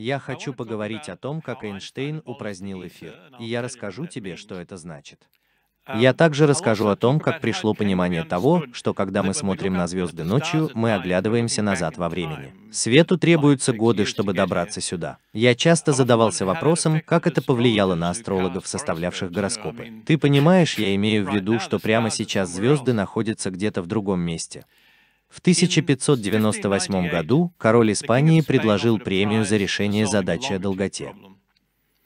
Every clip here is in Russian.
Я хочу поговорить о том, как Эйнштейн упразднил э, эфир, и я расскажу тебе, что это значит. А, я также а расскажу о том, как пришло понимание того, что когда мы смотрим на звезды ночью, мы оглядываемся назад во времени. Свету требуются годы, чтобы добраться сюда. Я часто а задавался вопросом, как это повлияло на астрологов, составлявших гороскопы. Ты э, понимаешь, я имею в виду, что прямо сейчас звезды находятся где-то в другом месте. В 1598 году король Испании предложил премию за решение задачи о долготе.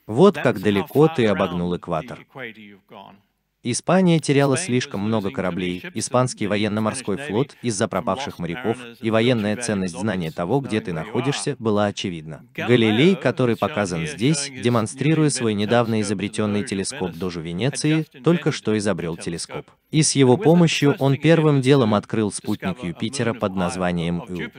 Вот как далеко ты обогнул экватор. Испания теряла слишком много кораблей, испанский военно-морской флот из-за пропавших моряков, и военная ценность знания того, где ты находишься, была очевидна. Галилей, который показан здесь, демонстрируя свой недавно изобретенный телескоп Дожу Венеции, только что изобрел телескоп. И с его помощью он первым делом открыл спутник Юпитера под названием Ю.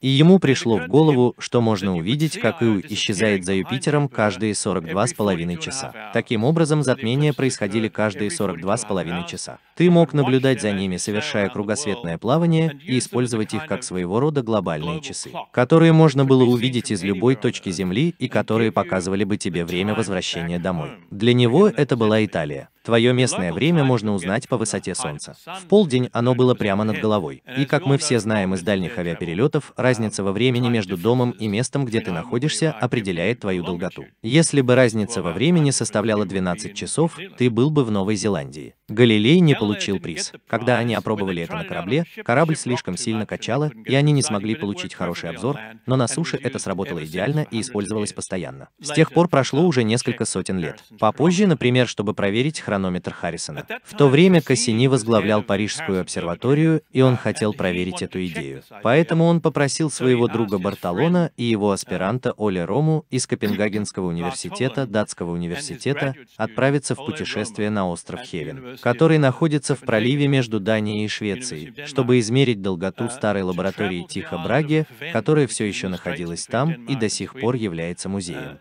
И ему пришло в голову, что можно увидеть, как Иу исчезает за Юпитером а каждые 42,5 часа. Таким образом, затмения происходили каждые 42,5 часа. Ты мог наблюдать за ними, совершая кругосветное плавание, и использовать их как своего рода глобальные часы, которые можно было увидеть из любой точки Земли и которые показывали бы тебе время возвращения домой. Для него это была Италия. Твое местное время можно узнать по высоте Солнца. В полдень оно было прямо над головой. Э, и как мы все знаем из дальних авиаперелетов, э, разница во времени между домом и местом, где ты находишься, определяет твою долготу. Если бы разница во времени составляла 12 часов, ты был бы в Новой Зеландии. Галилей не получил приз. Когда они опробовали это на корабле, корабль слишком сильно качало, и они не смогли получить хороший обзор, но на суше это сработало идеально и использовалось постоянно. С тех пор прошло а, уже несколько сотен лет. Попозже, например, чтобы проверить хронометр Харрисона. В то время Кассини возглавлял Парижскую обсерваторию, и он хотел проверить эту идею. Поэтому он попросил своего друга Бартолона и его э, аспиранта Оля Рому из Копенгагенского университета, Датского университета, отправиться в путешествие на остров Хевен который находится в проливе между Данией и Швецией, чтобы измерить долготу старой лаборатории Тихо Браге, которая все еще находилась там и до сих пор uh, является музеем.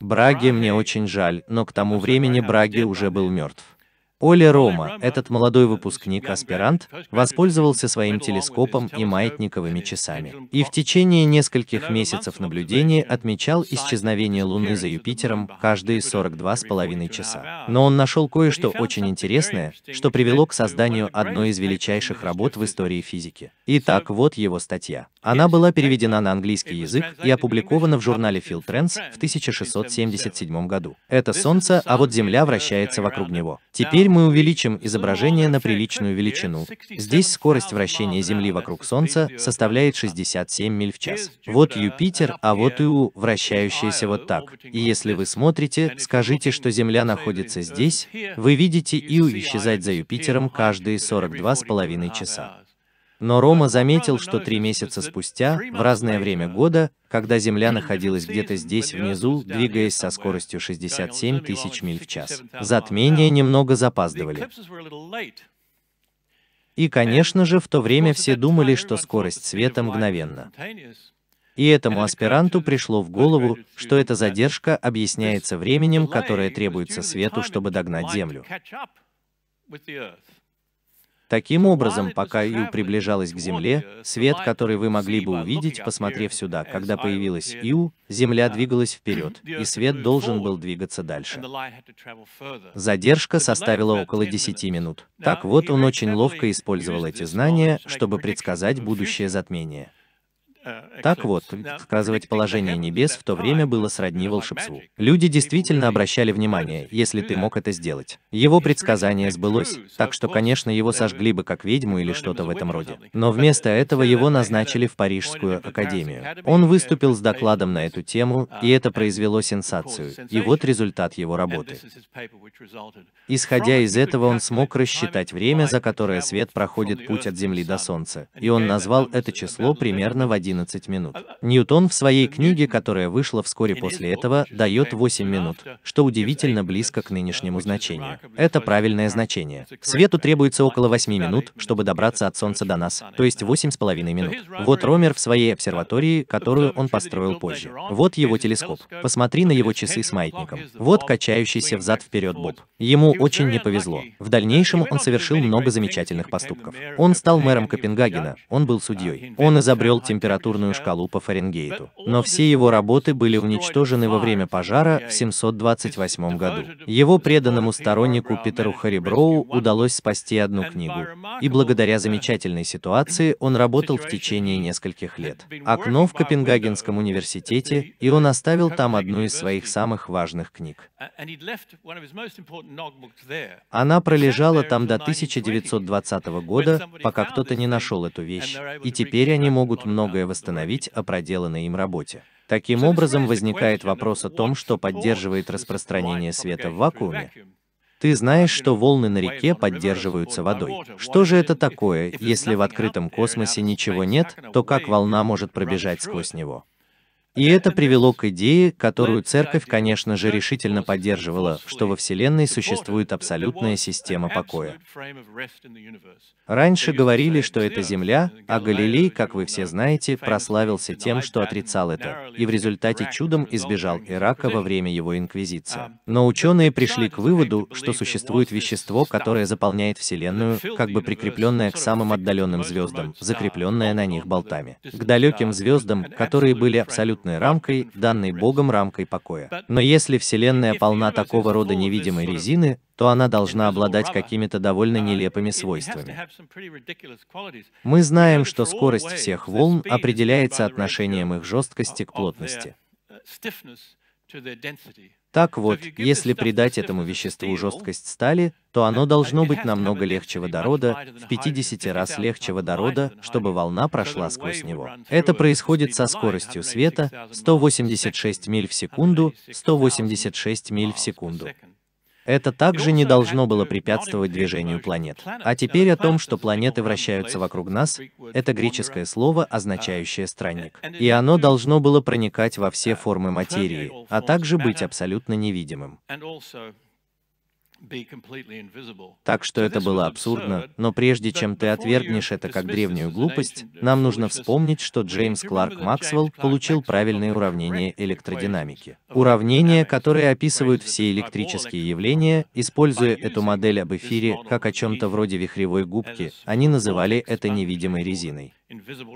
Браге мне очень жаль, но к тому времени Браге уже был мертв. Оля Рома, этот молодой выпускник-аспирант, воспользовался своим телескопом и маятниковыми часами. И в течение нескольких месяцев наблюдений отмечал исчезновение Луны за Юпитером каждые 42,5 часа. Но он нашел кое-что очень интересное, что привело к созданию одной из величайших работ в истории физики. Итак, вот его статья. Она была переведена на английский язык и опубликована в журнале Field Trends в 1677 году. Это Солнце, а вот Земля вращается вокруг него. Теперь мы увеличим изображение на приличную величину. Здесь скорость вращения Земли вокруг Солнца составляет 67 миль в час. Вот Юпитер, а вот Иу, вращающаяся вот так. И если вы смотрите, скажите, что Земля находится здесь, вы видите Иу исчезать за Юпитером каждые 42,5 часа. Но Рома заметил, что три месяца спустя, в разное время года, когда Земля находилась где-то здесь внизу, двигаясь со скоростью 67 тысяч миль в час, затмения немного запаздывали. И, конечно же, в то время все думали, что скорость света мгновенна. И этому аспиранту пришло в голову, что эта задержка объясняется временем, которое требуется свету, чтобы догнать Землю. Таким образом, пока Ю приближалась к Земле, свет, который вы могли бы увидеть, посмотрев сюда, когда появилась Ю, Земля двигалась вперед, и свет должен был двигаться дальше. Задержка составила около 10 минут. Так вот, он очень ловко использовал эти знания, чтобы предсказать будущее затмение. Э, так вот, сказывать положение небес в то ну, а время было сродни волшебству. Люди действительно обращали внимание, если ты мог это сделать. Его предсказание сбылось, так что, конечно, его сожгли бы как ведьму или что-то в этом роде. Но вместо uh, этого его назначили в uh, Парижскую академию. Он uh, выступил с докладом на эту тему, и это произвело сенсацию. И вот результат его работы. Исходя из этого, он смог рассчитать время, за которое свет проходит путь от Земли до Солнца, и он назвал это число примерно в один 11 минут. А, а, Ньютон в своей книге, которая вышла вскоре после этого, дает 8 минут, что удивительно близко к э, нынешнему значению. Это правильное значение. Свету требуется около 8 минут, чтобы добраться от Солнца до нас, то есть 8,5 минут. Вот Ромер в своей обсерватории, которую он построил позже. Вот его телескоп. Посмотри на его часы с маятником. Вот качающийся взад-вперед Боб. Ему очень не повезло. В дальнейшем он совершил много замечательных поступков. Он стал мэром Копенгагена, он был судьей. Он изобрел температуру температурную шкалу по Фаренгейту. Но все его работы были уничтожены во время пожара в 728 году. Его преданному стороннику Питеру Хариброу удалось спасти одну книгу, и благодаря замечательной ситуации он работал в течение нескольких лет. Окно в Копенгагенском университете, и он оставил там одну из своих самых важных книг. Она пролежала там до 1920 года, пока кто-то не нашел эту вещь, и теперь они могут многое восстановить о проделанной им работе. Таким образом, возникает вопрос о том, что поддерживает распространение света в вакууме. Ты знаешь, что волны на реке поддерживаются водой. Что же это такое, если в открытом космосе ничего нет, то как волна может пробежать сквозь него? И это привело к идее, которую церковь, конечно же, решительно поддерживала, что во Вселенной существует абсолютная система покоя. Раньше говорили, что это Земля, а Галилей, как вы все знаете, прославился тем, что отрицал это, и в результате чудом избежал Ирака во время его инквизиции. Но ученые пришли к выводу, что существует вещество, которое заполняет Вселенную, как бы прикрепленное к самым отдаленным звездам, закрепленное на них болтами. К далеким звездам, которые были абсолютно абсолютной рамкой, данной Богом рамкой покоя. Но если Вселенная полна такого рода невидимой резины, то она должна обладать какими-то довольно uh, нелепыми свойствами. Мы знаем, что скорость всех волн определяется отношением их жесткости к плотности. Uh, так вот, если придать этому веществу жесткость стали, то оно должно быть намного легче водорода, в 50 раз легче водорода, чтобы волна прошла сквозь него. Это происходит со скоростью света 186 миль в секунду, 186 миль в секунду. Это также не должно было препятствовать движению планет. А теперь о том, что планеты вращаются вокруг нас, это греческое слово, uh, означающее «странник». И оно должно было проникать во все формы материи, а также быть абсолютно невидимым. Так что это было абсурдно, но прежде чем ты отвергнешь это как древнюю глупость, нам нужно вспомнить, что Джеймс Кларк Максвелл получил правильные уравнения электродинамики. Уравнения, которые описывают все электрические явления, используя эту модель об эфире как о чем-то вроде вихревой губки, они называли это невидимой резиной.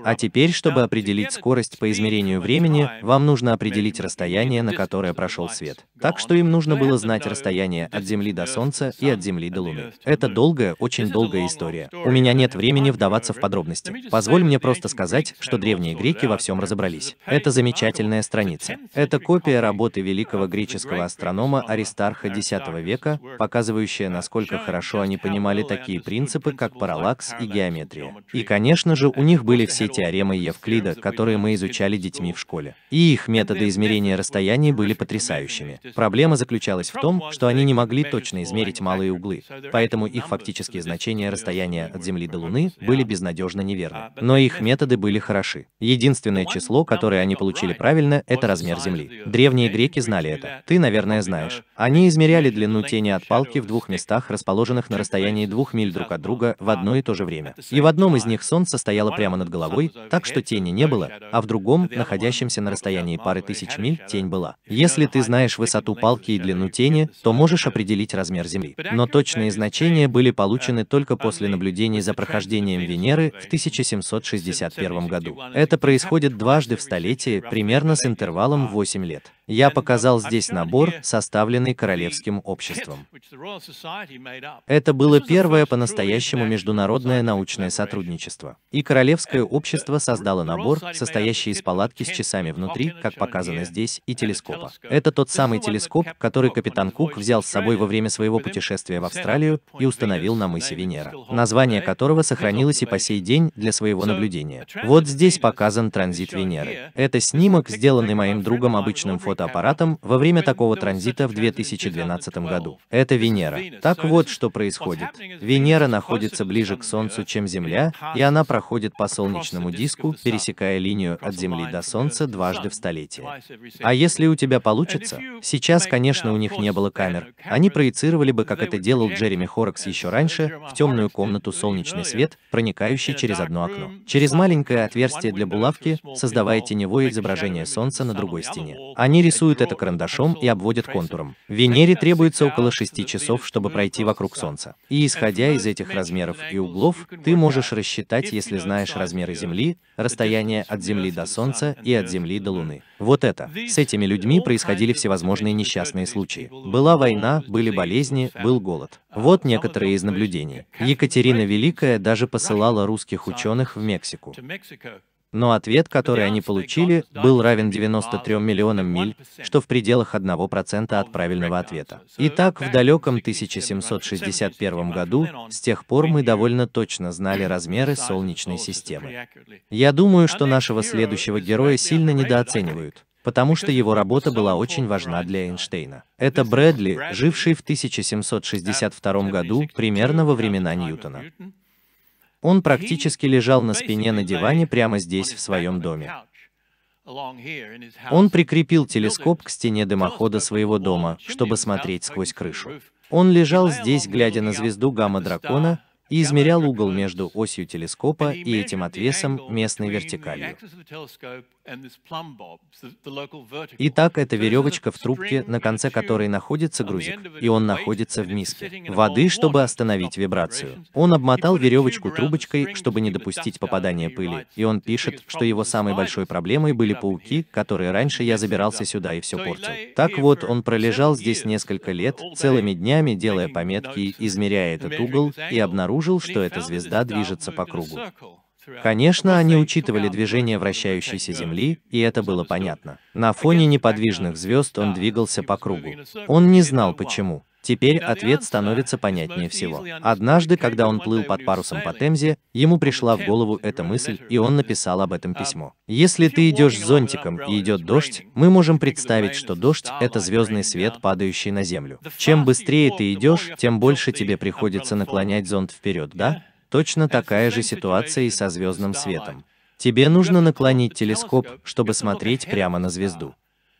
А теперь, чтобы определить скорость по измерению времени, вам нужно определить расстояние, на которое прошел свет. Так что им нужно было знать расстояние от Земли до Солнца и от Земли до Луны. Это долгая, очень долгая история. У меня нет времени вдаваться в подробности. Позволь мне просто сказать, что древние греки во всем разобрались. Это замечательная страница. Это копия работы великого греческого астронома Аристарха X века, показывающая, насколько хорошо они понимали такие принципы, как параллакс и геометрия. И, конечно же, у них были все теоремы Евклида, которые мы изучали детьми в школе. И их методы измерения расстояний были потрясающими. Проблема заключалась в том, что они не могли точно измерить малые углы, поэтому их фактические значения расстояния от Земли до Луны были безнадежно неверны. Но их методы были хороши. Единственное число, которое они получили правильно, это размер Земли. Древние греки знали это. Ты, наверное, знаешь. Они измеряли длину тени от палки в двух местах, расположенных на расстоянии двух миль друг от друга в одно и то же время. И в одном из них Солнце стояло прямо над головой, так что тени не было, а в другом, находящемся на расстоянии пары тысяч миль, тень была. Если ты знаешь высоту палки и длину тени, то можешь определить размер Земли. Но точные значения были получены только а после наблюдений за прохождением Венеры в 1761 году. Это происходит дважды в столетии, примерно с интервалом 8 а лет. Я uh, показал здесь набор, составленный Королевским обществом. Это было первое по-настоящему международное научное сотрудничество. И Королевское uh, общество создало набор, состоящий из палатки с часами внутри, как показано здесь, и телескопа. Это тот самый телескоп, который капитан Кук взял с собой во время своего путешествия в Австралию и установил на мысе Венера, название которого сохранилось и по сей день для своего наблюдения. Вот здесь показан транзит Венеры. Это снимок, сделанный моим другом обычным фото фотоаппаратом во время такого транзита в 2012 году. Это Венера. Так вот, что происходит. Венера находится ближе к Солнцу, чем Земля, и она проходит по солнечному диску, пересекая линию от Земли до Солнца дважды в столетие. А если у тебя получится, сейчас, конечно, у них не было камер, они проецировали бы, как это делал Джереми Хоракс еще раньше, в темную комнату солнечный свет, проникающий через одно окно. Через маленькое отверстие для булавки, создавая теневое изображение Солнца на другой стене. Они рисуют это карандашом и обводят контуром. Венере требуется около 6 часов, чтобы пройти вокруг Солнца. И исходя из этих размеров и углов, ты можешь рассчитать, если знаешь размеры Земли, расстояние от Земли до Солнца и от Земли до Луны. Вот это. С этими людьми происходили всевозможные несчастные случаи. Была война, были болезни, был голод. Вот некоторые из наблюдений. Екатерина Великая даже посылала русских ученых в Мексику но ответ, который они получили, был равен 93 миллионам миль, что в пределах 1% от правильного ответа. Итак, в далеком 1761 году, с тех пор мы довольно точно знали размеры Солнечной системы. Я думаю, что нашего следующего героя сильно недооценивают потому что его работа была очень важна для Эйнштейна. Это Брэдли, живший в 1762 году, примерно во времена Ньютона. Он практически лежал на спине на диване прямо здесь, в своем доме. Он прикрепил телескоп к стене дымохода своего дома, чтобы смотреть сквозь крышу. Он лежал здесь, глядя на звезду гамма-дракона, и измерял угол между осью телескопа и этим отвесом местной вертикалью. Итак, это веревочка в трубке, на конце которой находится грузик, и он находится в миске воды, чтобы остановить вибрацию. Он обмотал веревочку трубочкой, чтобы не допустить попадания пыли, и он пишет, что его самой большой проблемой были пауки, которые раньше я забирался сюда и все портил. Так вот, он пролежал здесь несколько лет, целыми днями делая пометки, измеряя этот угол, и обнаружил, что эта звезда движется по кругу. Конечно, они учитывали движение вращающейся Земли, и это было понятно. На фоне неподвижных звезд он двигался по кругу. Он не знал почему. Теперь ответ становится понятнее всего. Однажды, когда он плыл под парусом по Темзе, ему пришла в голову эта мысль, и он написал об этом а письмо. Если ты идешь с зонтиком и идет дождь, мы можем представить, что дождь — это звездный свет, падающий на землю. Чем быстрее ты идешь, тем больше тебе приходится наклонять зонт вперед, да? Точно такая же ситуация и со звездным светом. Тебе нужно наклонить телескоп, чтобы смотреть прямо на звезду.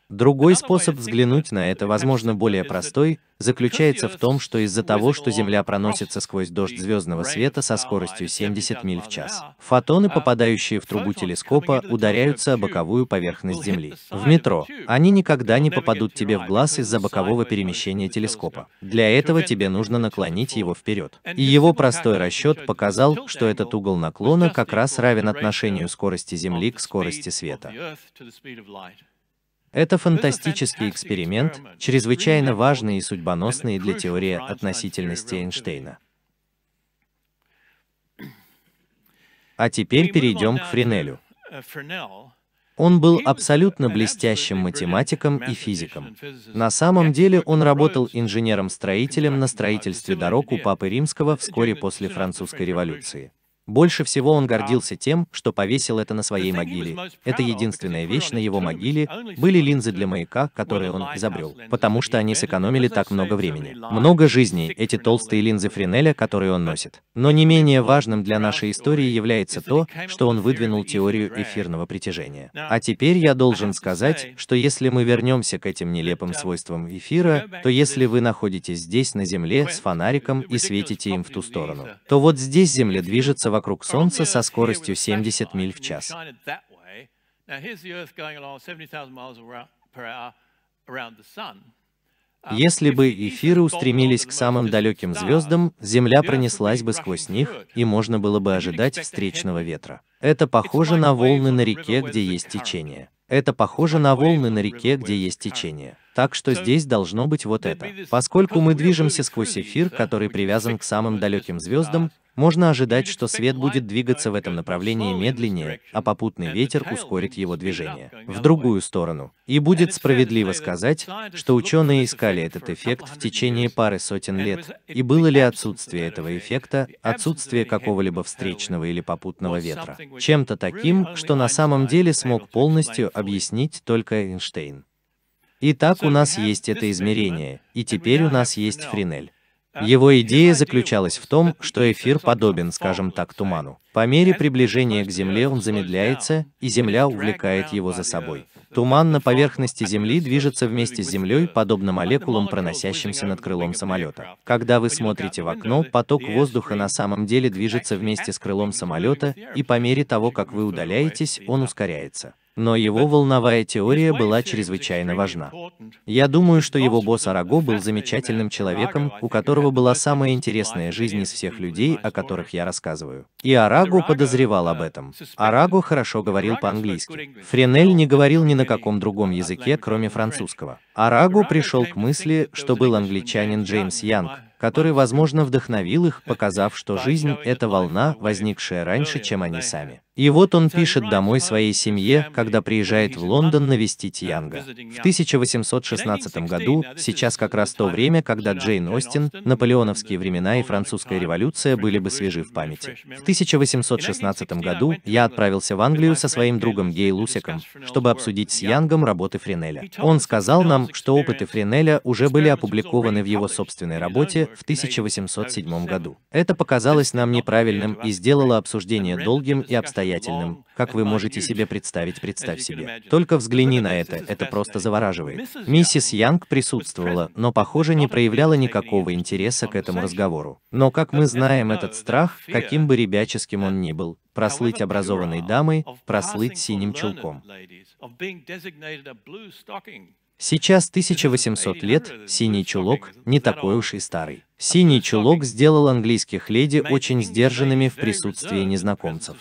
Другой способ взглянуть на это, возможно, более простой, заключается в том, что из-за того, что Земля проносится сквозь дождь звездного света со скоростью 70 миль в час, а фотоны, попадающие в трубу телескопа, ударяются о боковую поверхность Земли. В метро они никогда не попадут тебе в глаз из-за бокового перемещения телескопа. Для этого тебе нужно наклонить его вперед. И его простой расчет показал, что этот угол наклона как раз равен отношению скорости Земли к скорости света. Это фантастический эксперимент, чрезвычайно важный и судьбоносный для теории относительности Эйнштейна. А теперь перейдем к Френелю. Uh, он был uh, абсолютно блестящим математиком и физиком. На самом деле он работал инженером-строителем на строительстве дорог у Папы Римского вскоре после Французской революции. Больше всего он гордился тем, что повесил это на своей могиле. Это единственная вещь на его могиле, были линзы для маяка, которые он изобрел, потому что они сэкономили так много времени. Много жизней эти толстые линзы Френеля, которые он носит. Но не менее важным для нашей истории является то, что он выдвинул теорию эфирного притяжения. А теперь я должен сказать, что если мы вернемся к этим нелепым uh, свойствам эфира, то если вы находитесь здесь на Земле с фонариком и светите им в ту сторону, то вот здесь Земля движется в вокруг Солнца со скоростью 70 миль в час. Um, Если бы эфиры устремились к самым далеким звездам, Земля пронеслась бы сквозь них, и можно было бы ожидать встречного ветра. Это похоже на волны на реке, где есть течение. Это похоже на волны на реке, где есть течение. Так что здесь должно быть вот это. Поскольку мы движемся сквозь эфир, который привязан к самым далеким звездам, можно ожидать, что свет будет двигаться в uh, этом направлении медленнее, а попутный ветер ускорит его движение в другую сторону. И будет справедливо сказать, что ученые искали этот эффект в течение пары сотен лет, и было ли отсутствие этого эффекта, отсутствие какого-либо встречного или попутного ветра, чем-то таким, что на самом деле смог полностью объяснить только Эйнштейн. Итак, у нас есть это измерение, и теперь у нас есть Френель. Uh, Его идея заключалась в том, что эфир подобен, скажем так, туману. По мере приближения к Земле он замедляется, и Земля увлекает его за собой. Туман на поверхности Земли движется вместе с Землей, подобно молекулам, проносящимся над крылом самолета. Когда вы смотрите в окно, поток воздуха на самом деле движется вместе с крылом самолета, и по мере того, как вы удаляетесь, он ускоряется но его волновая теория была чрезвычайно важна. Я думаю, что его босс Араго был замечательным человеком, у которого была самая интересная жизнь из всех людей, о которых я рассказываю. И Араго Арагу подозревал об этом. Арагу хорошо говорил по-английски. Френель не говорил ни на каком другом языке, кроме французского. Арагу пришел к мысли, что был англичанин Джеймс Янг, который, возможно, вдохновил их, показав, что жизнь — это волна, возникшая раньше, чем они сами. И вот он пишет домой своей семье, когда приезжает в Лондон навестить Янга. В 1816 году, сейчас как раз то время, когда Джейн Остин, наполеоновские времена и французская революция были бы свежи в памяти. В 1816 году я отправился в Англию со своим другом Гей Лусиком, чтобы обсудить с Янгом работы Френеля. Он сказал нам, что опыты Френеля уже были опубликованы в его собственной работе в 1807 году. Это показалось нам неправильным и сделало обсуждение долгим и обстоятельным самостоятельным. Как вы можете себе представить, представь себе. Только взгляни на это, это просто завораживает. Миссис Янг присутствовала, но, похоже, не проявляла никакого интереса к этому разговору. Но, как мы знаем, этот страх, каким бы ребяческим он ни был, прослыть образованной дамой, прослыть синим чулком. Сейчас 1800 лет, синий чулок не такой уж и старый. Синий чулок сделал английских леди очень сдержанными в присутствии незнакомцев.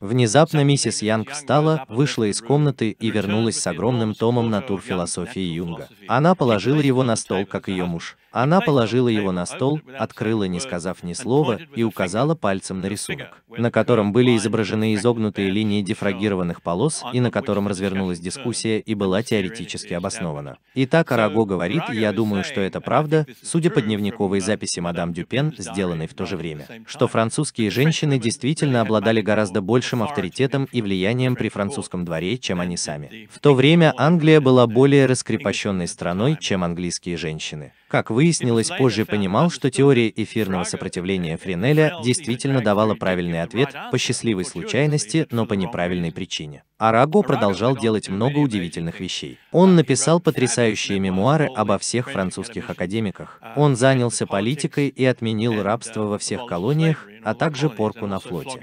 Внезапно миссис Янг встала, вышла из комнаты и вернулась с огромным томом натур философии Юнга. Она положила его на стол, как ее муж. Она положила его на стол, открыла, не сказав ни слова, и указала пальцем на рисунок, на котором были изображены изогнутые линии дифрагированных полос, и на котором развернулась дискуссия и была теоретически обоснована. Итак, Араго говорит, я думаю, что это правда, судя по дневнику новые записи мадам Дюпен, сделанной в то же время, что французские женщины действительно обладали гораздо большим авторитетом и влиянием при французском дворе, чем они сами. В то время Англия была более раскрепощенной страной, чем английские женщины. Как выяснилось, позже понимал, что теория эфирного сопротивления Френеля действительно давала правильный ответ по счастливой случайности, но по неправильной причине. Араго продолжал делать много удивительных вещей. Он написал потрясающие мемуары обо всех французских академиках. А, Он занялся политикой и отменил рабство во всех колониях, а также порку на флоте.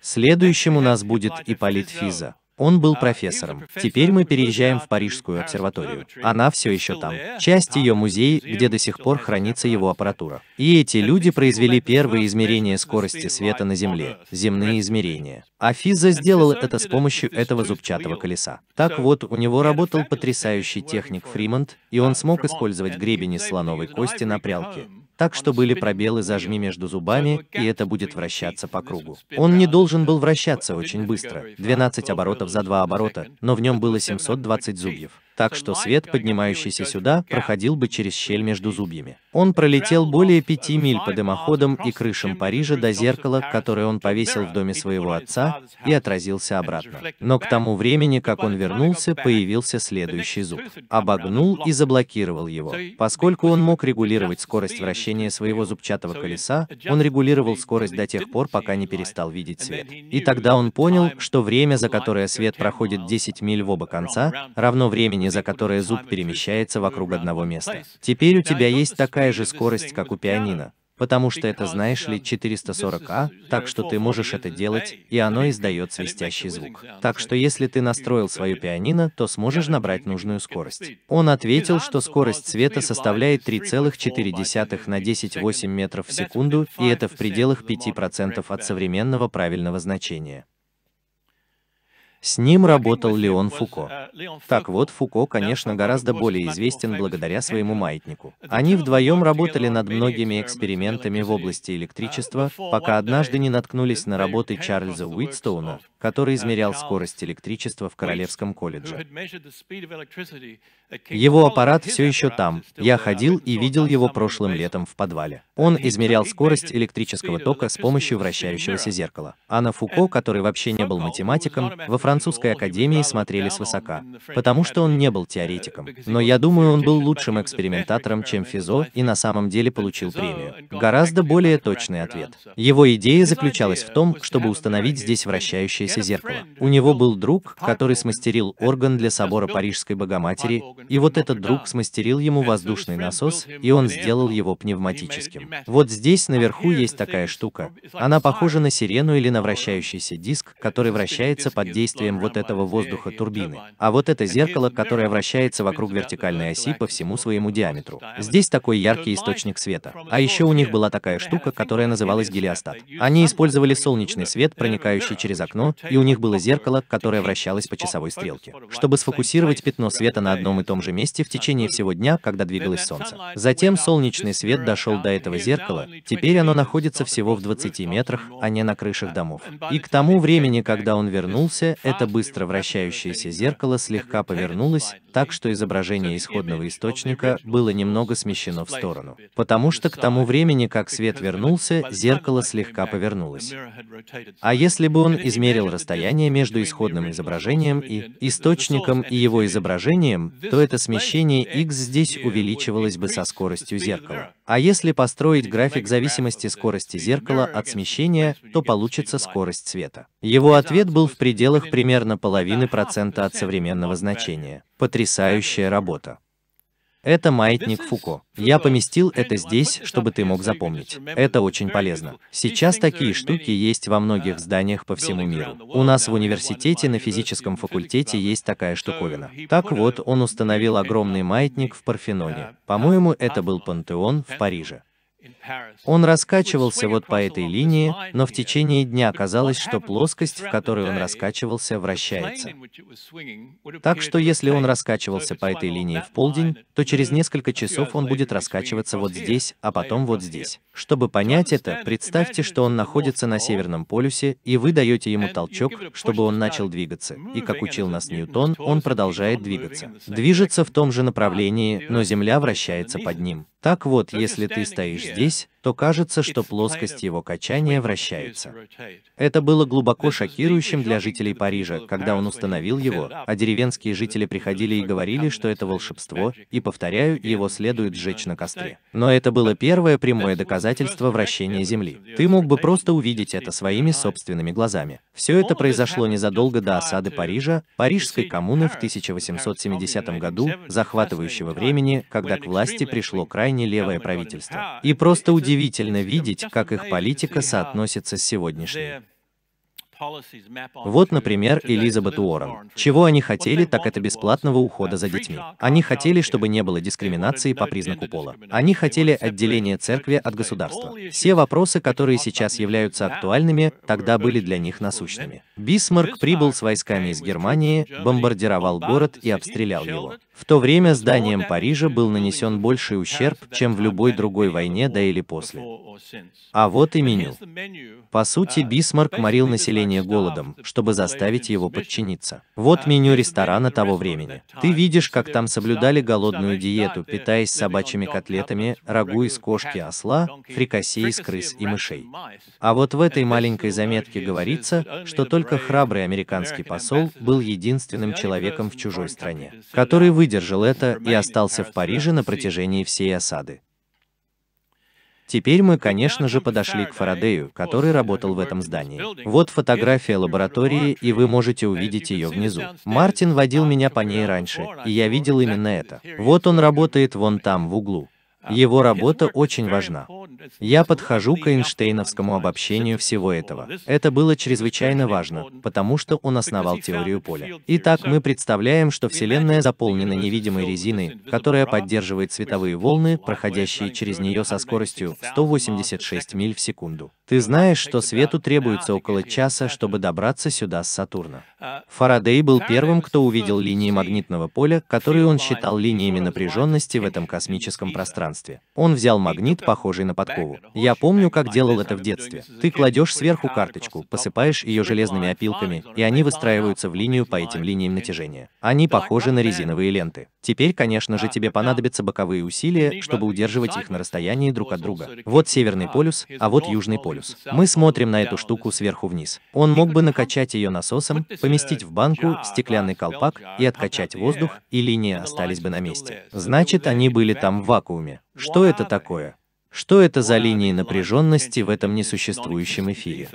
Следующим у нас будет Ипполит Физа. Он был а, профессором. Теперь мы переезжаем в Парижскую обсерваторию. Она все еще там. Часть ее а, музей, где до сих пор хранится его аппаратура. И эти люди произвели первые измерения скорости света на Земле, земные измерения. А Физа сделал это с помощью этого зубчатого колеса. Так вот, у него работал потрясающий техник Фримонт, и он uh, смог использовать гребень слоновой кости на прялке, так что были пробелы «зажми между зубами», и это будет вращаться по кругу. Он не должен был вращаться очень быстро, 12 оборотов за 2 оборота, но в нем было 720 зубьев так что свет, поднимающийся сюда, проходил бы через щель между зубьями. Он пролетел более пяти миль по дымоходам и крышам Парижа до зеркала, которое он повесил в доме своего отца, и отразился обратно. Но к тому времени, как он вернулся, появился следующий зуб. Обогнул и заблокировал его. Поскольку он мог регулировать скорость вращения своего зубчатого колеса, он регулировал скорость до тех пор, пока не перестал видеть свет. И тогда он понял, что время, за которое свет проходит 10 миль в оба конца, равно времени времени, за которое зуб перемещается вокруг одного места. Теперь у тебя есть такая же скорость, как у пианино, потому что это, знаешь ли, 440А, так что ты можешь это делать, и оно издает свистящий звук. Так что если ты настроил свое пианино, то сможешь набрать нужную скорость. Он ответил, что скорость света составляет 3,4 на 10,8 метров в секунду, и это в пределах 5% от современного правильного значения. С ним работал э, Леон Фуко. Так вот, Фуко, конечно, гораздо более известен благодаря своему маятнику. Э, Они вдвоем работали над многими экспериментами в области электричества, э, пока однажды не наткнулись на работы Чарльза Уитстоуна, который измерял скорость электричества в Королевском колледже. Его аппарат все еще там. Я ходил и видел его прошлым летом в подвале. Он измерял скорость электрического тока с помощью вращающегося зеркала. Анна Фуко, который вообще не был математиком, во Франции французской академии смотрели свысока, потому что он не был теоретиком. Но я думаю, он был лучшим экспериментатором, чем Физо, и на самом деле получил премию. Гораздо более точный ответ. Его идея заключалась в том, чтобы установить здесь вращающееся зеркало. У него был друг, который смастерил орган для собора Парижской Богоматери, и вот ну, этот друг смастерил ему воздушный насос, и он сделал его пневматическим. Вот здесь наверху есть такая штука. Она похожа на сирену или на вращающийся диск, который вращается под действием воздействием вот этого воздуха турбины. А вот это зеркало, которое вращается вокруг вертикальной оси по всему своему диаметру. Здесь такой яркий источник света. А еще у них была такая штука, которая называлась uh, гелиостат. Они использовали солнечный свет, проникающий через окно, и у них было зеркало, которое вращалось по часовой стрелке, чтобы сфокусировать пятно света на одном и том же месте в течение всего дня, когда двигалось солнце. Затем солнечный свет дошел до этого зеркала, теперь оно находится всего в 20 метрах, а не на крышах домов. И к тому времени, когда он вернулся, это быстро вращающееся зеркало слегка повернулось, так что изображение исходного источника было немного смещено в сторону. Потому что к тому времени, как свет вернулся, зеркало слегка повернулось. А если бы он измерил расстояние между исходным изображением и источником и его изображением, то это смещение x здесь увеличивалось бы со скоростью зеркала. А если построить график зависимости скорости зеркала от смещения, то получится скорость света. Его ответ был в пределах примерно половины процента от современного значения. Потребитель Потрясающая работа. Это маятник Фуко. Я поместил это здесь, чтобы ты мог запомнить. Это очень полезно. Сейчас такие штуки есть во многих зданиях по всему миру. У нас в университете на физическом факультете есть такая штуковина. Так вот, он установил огромный маятник в Парфеноне. По-моему, это был Пантеон в Париже. Он раскачивался вот по этой линии, но в течение дня казалось, что плоскость, в которой он раскачивался, вращается. Так что если он раскачивался по этой линии в полдень, то через несколько часов он будет раскачиваться вот здесь, а потом вот здесь. Чтобы понять это, представьте, что он находится на Северном полюсе, и вы даете ему толчок, чтобы он начал двигаться. И как учил нас Ньютон, он продолжает двигаться. Движется в том же направлении, но Земля вращается под ним. Так вот, если ты стоишь здесь, здесь то кажется, что плоскость его качания вращается. Это было глубоко шокирующим для жителей Парижа, когда он установил его, а деревенские жители приходили и говорили, что это волшебство, и, повторяю, его следует сжечь на костре. Но это было первое прямое доказательство вращения Земли. Ты мог бы просто увидеть это своими собственными глазами. Все это произошло незадолго до осады Парижа, Парижской коммуны в 1870 году, захватывающего времени, когда к власти пришло крайне левое правительство. И просто удивительно, Удивительно видеть, как их политика соотносится с сегодняшней. Вот, например, Элизабет Уоррен. Чего они хотели, так это бесплатного ухода за детьми. Они хотели, чтобы не было дискриминации по признаку пола. Они хотели отделение церкви от государства. Все вопросы, которые сейчас являются актуальными, тогда были для них насущными. Бисмарк прибыл с войсками из Германии, бомбардировал город и обстрелял его. В то время зданием Парижа был нанесен больший ущерб, чем в любой другой войне до да или после. А вот и меню. По сути, uh, Бисмарк морил население голодом, чтобы заставить его подчиниться. Вот uh, меню ресторана того времени. Ты видишь, как там соблюдали голодную диету, питаясь uh, собачьими котлетами, рагу из кошки осла, фрикасе из крыс и мышей. А вот в этой маленькой заметке говорится, что только храбрый американский посол был единственным человеком в чужой стране, который выдержал выдержал это и остался в Париже на протяжении всей осады. Теперь мы, конечно же, подошли к Фарадею, который работал в этом здании. Вот фотография лаборатории, и вы можете увидеть ее внизу. Мартин водил меня по ней раньше, и я видел именно это. Вот он работает вон там, в углу. А, Его работа очень важна. Я подхожу к Эйнштейновскому обобщению всего этого. Это было чрезвычайно важно, потому что он основал теорию поля. Итак, мы представляем, что Вселенная заполнена невидимой резиной, которая поддерживает световые волны, проходящие через нее со скоростью 186 миль в секунду. Ты знаешь, что свету требуется около часа, чтобы добраться сюда с Сатурна. Фарадей был первым, кто увидел линии магнитного поля, которые он считал линиями напряженности в этом космическом пространстве. Он взял магнит, похожий на подкову. Я помню, как делал это в детстве. Ты кладешь сверху карточку, посыпаешь ее железными опилками, и они выстраиваются в линию по этим линиям натяжения. Они похожи на резиновые ленты. Теперь, конечно же, тебе понадобятся боковые усилия, чтобы удерживать их на расстоянии друг от друга. Вот северный полюс, а вот южный полюс полюс. Мы смотрим на эту штуку сверху вниз. Он мог бы накачать ее насосом, поместить в банку, стеклянный колпак и откачать воздух, и линии остались бы на месте. Значит, они были там в вакууме. Что это такое? Что это за линии напряженности в этом несуществующем эфире?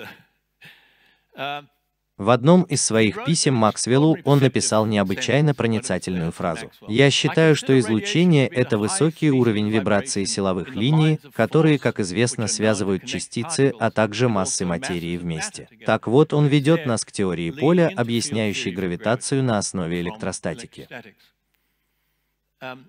В одном из своих писем Максвеллу он написал необычайно проницательную фразу. «Я считаю, что излучение — это высокий уровень вибрации силовых линий, которые, как известно, связывают частицы, а также массы материи вместе». Так вот, он ведет нас к теории поля, объясняющей гравитацию на основе электростатики.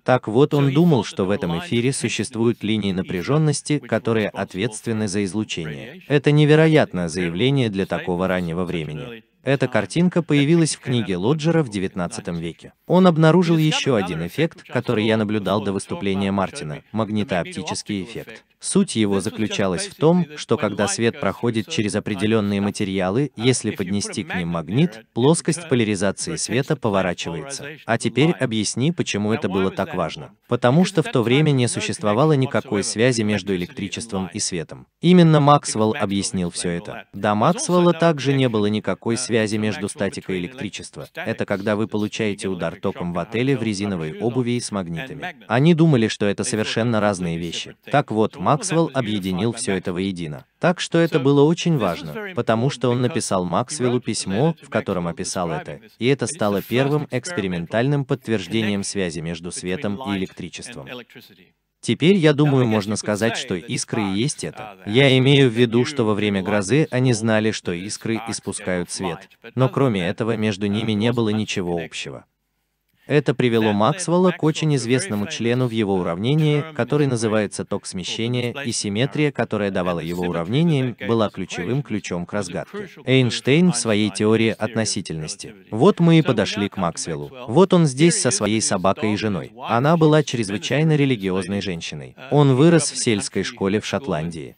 Так вот, он думал, что в этом эфире существуют линии напряженности, которые ответственны за излучение. Это невероятное заявление для такого раннего времени. Эта картинка появилась в книге Лоджера в XIX веке. Он обнаружил еще один эффект, который я наблюдал до выступления Мартина – магнитооптический эффект. Суть его заключалась в том, что когда свет проходит через определенные uh, материалы, если поднести к ним магнит, плоскость поляризации света поворачивается. А теперь объясни, почему это было так важно. Потому что в то время не существовало никакой связи между электричеством и светом. Именно Максвелл объяснил все это. До Максвелла также не было никакой uh, связи между статикой и электричеством. Это когда вы получаете удар током в отеле в резиновой обуви и с магнитами. Они думали, что это совершенно разные вещи. Так вот, Максвелл объединил все это воедино. Так что это было очень важно, потому что он написал Максвеллу письмо, в котором описал это, и это стало первым экспериментальным подтверждением связи между светом и электричеством. Теперь, я думаю, можно сказать, что искры и есть это. Я имею в виду, что во время грозы они знали, что искры испускают свет, но кроме этого между ними не было ничего общего. Это привело Максвелла к очень известному члену в его уравнении, который называется ток смещения, и симметрия, которая давала его уравнениям, была ключевым ключом к разгадке. Эйнштейн в своей теории относительности. Вот мы и подошли к Максвеллу. Вот он здесь со своей собакой и женой. Она была чрезвычайно религиозной женщиной. Он вырос в сельской школе в Шотландии.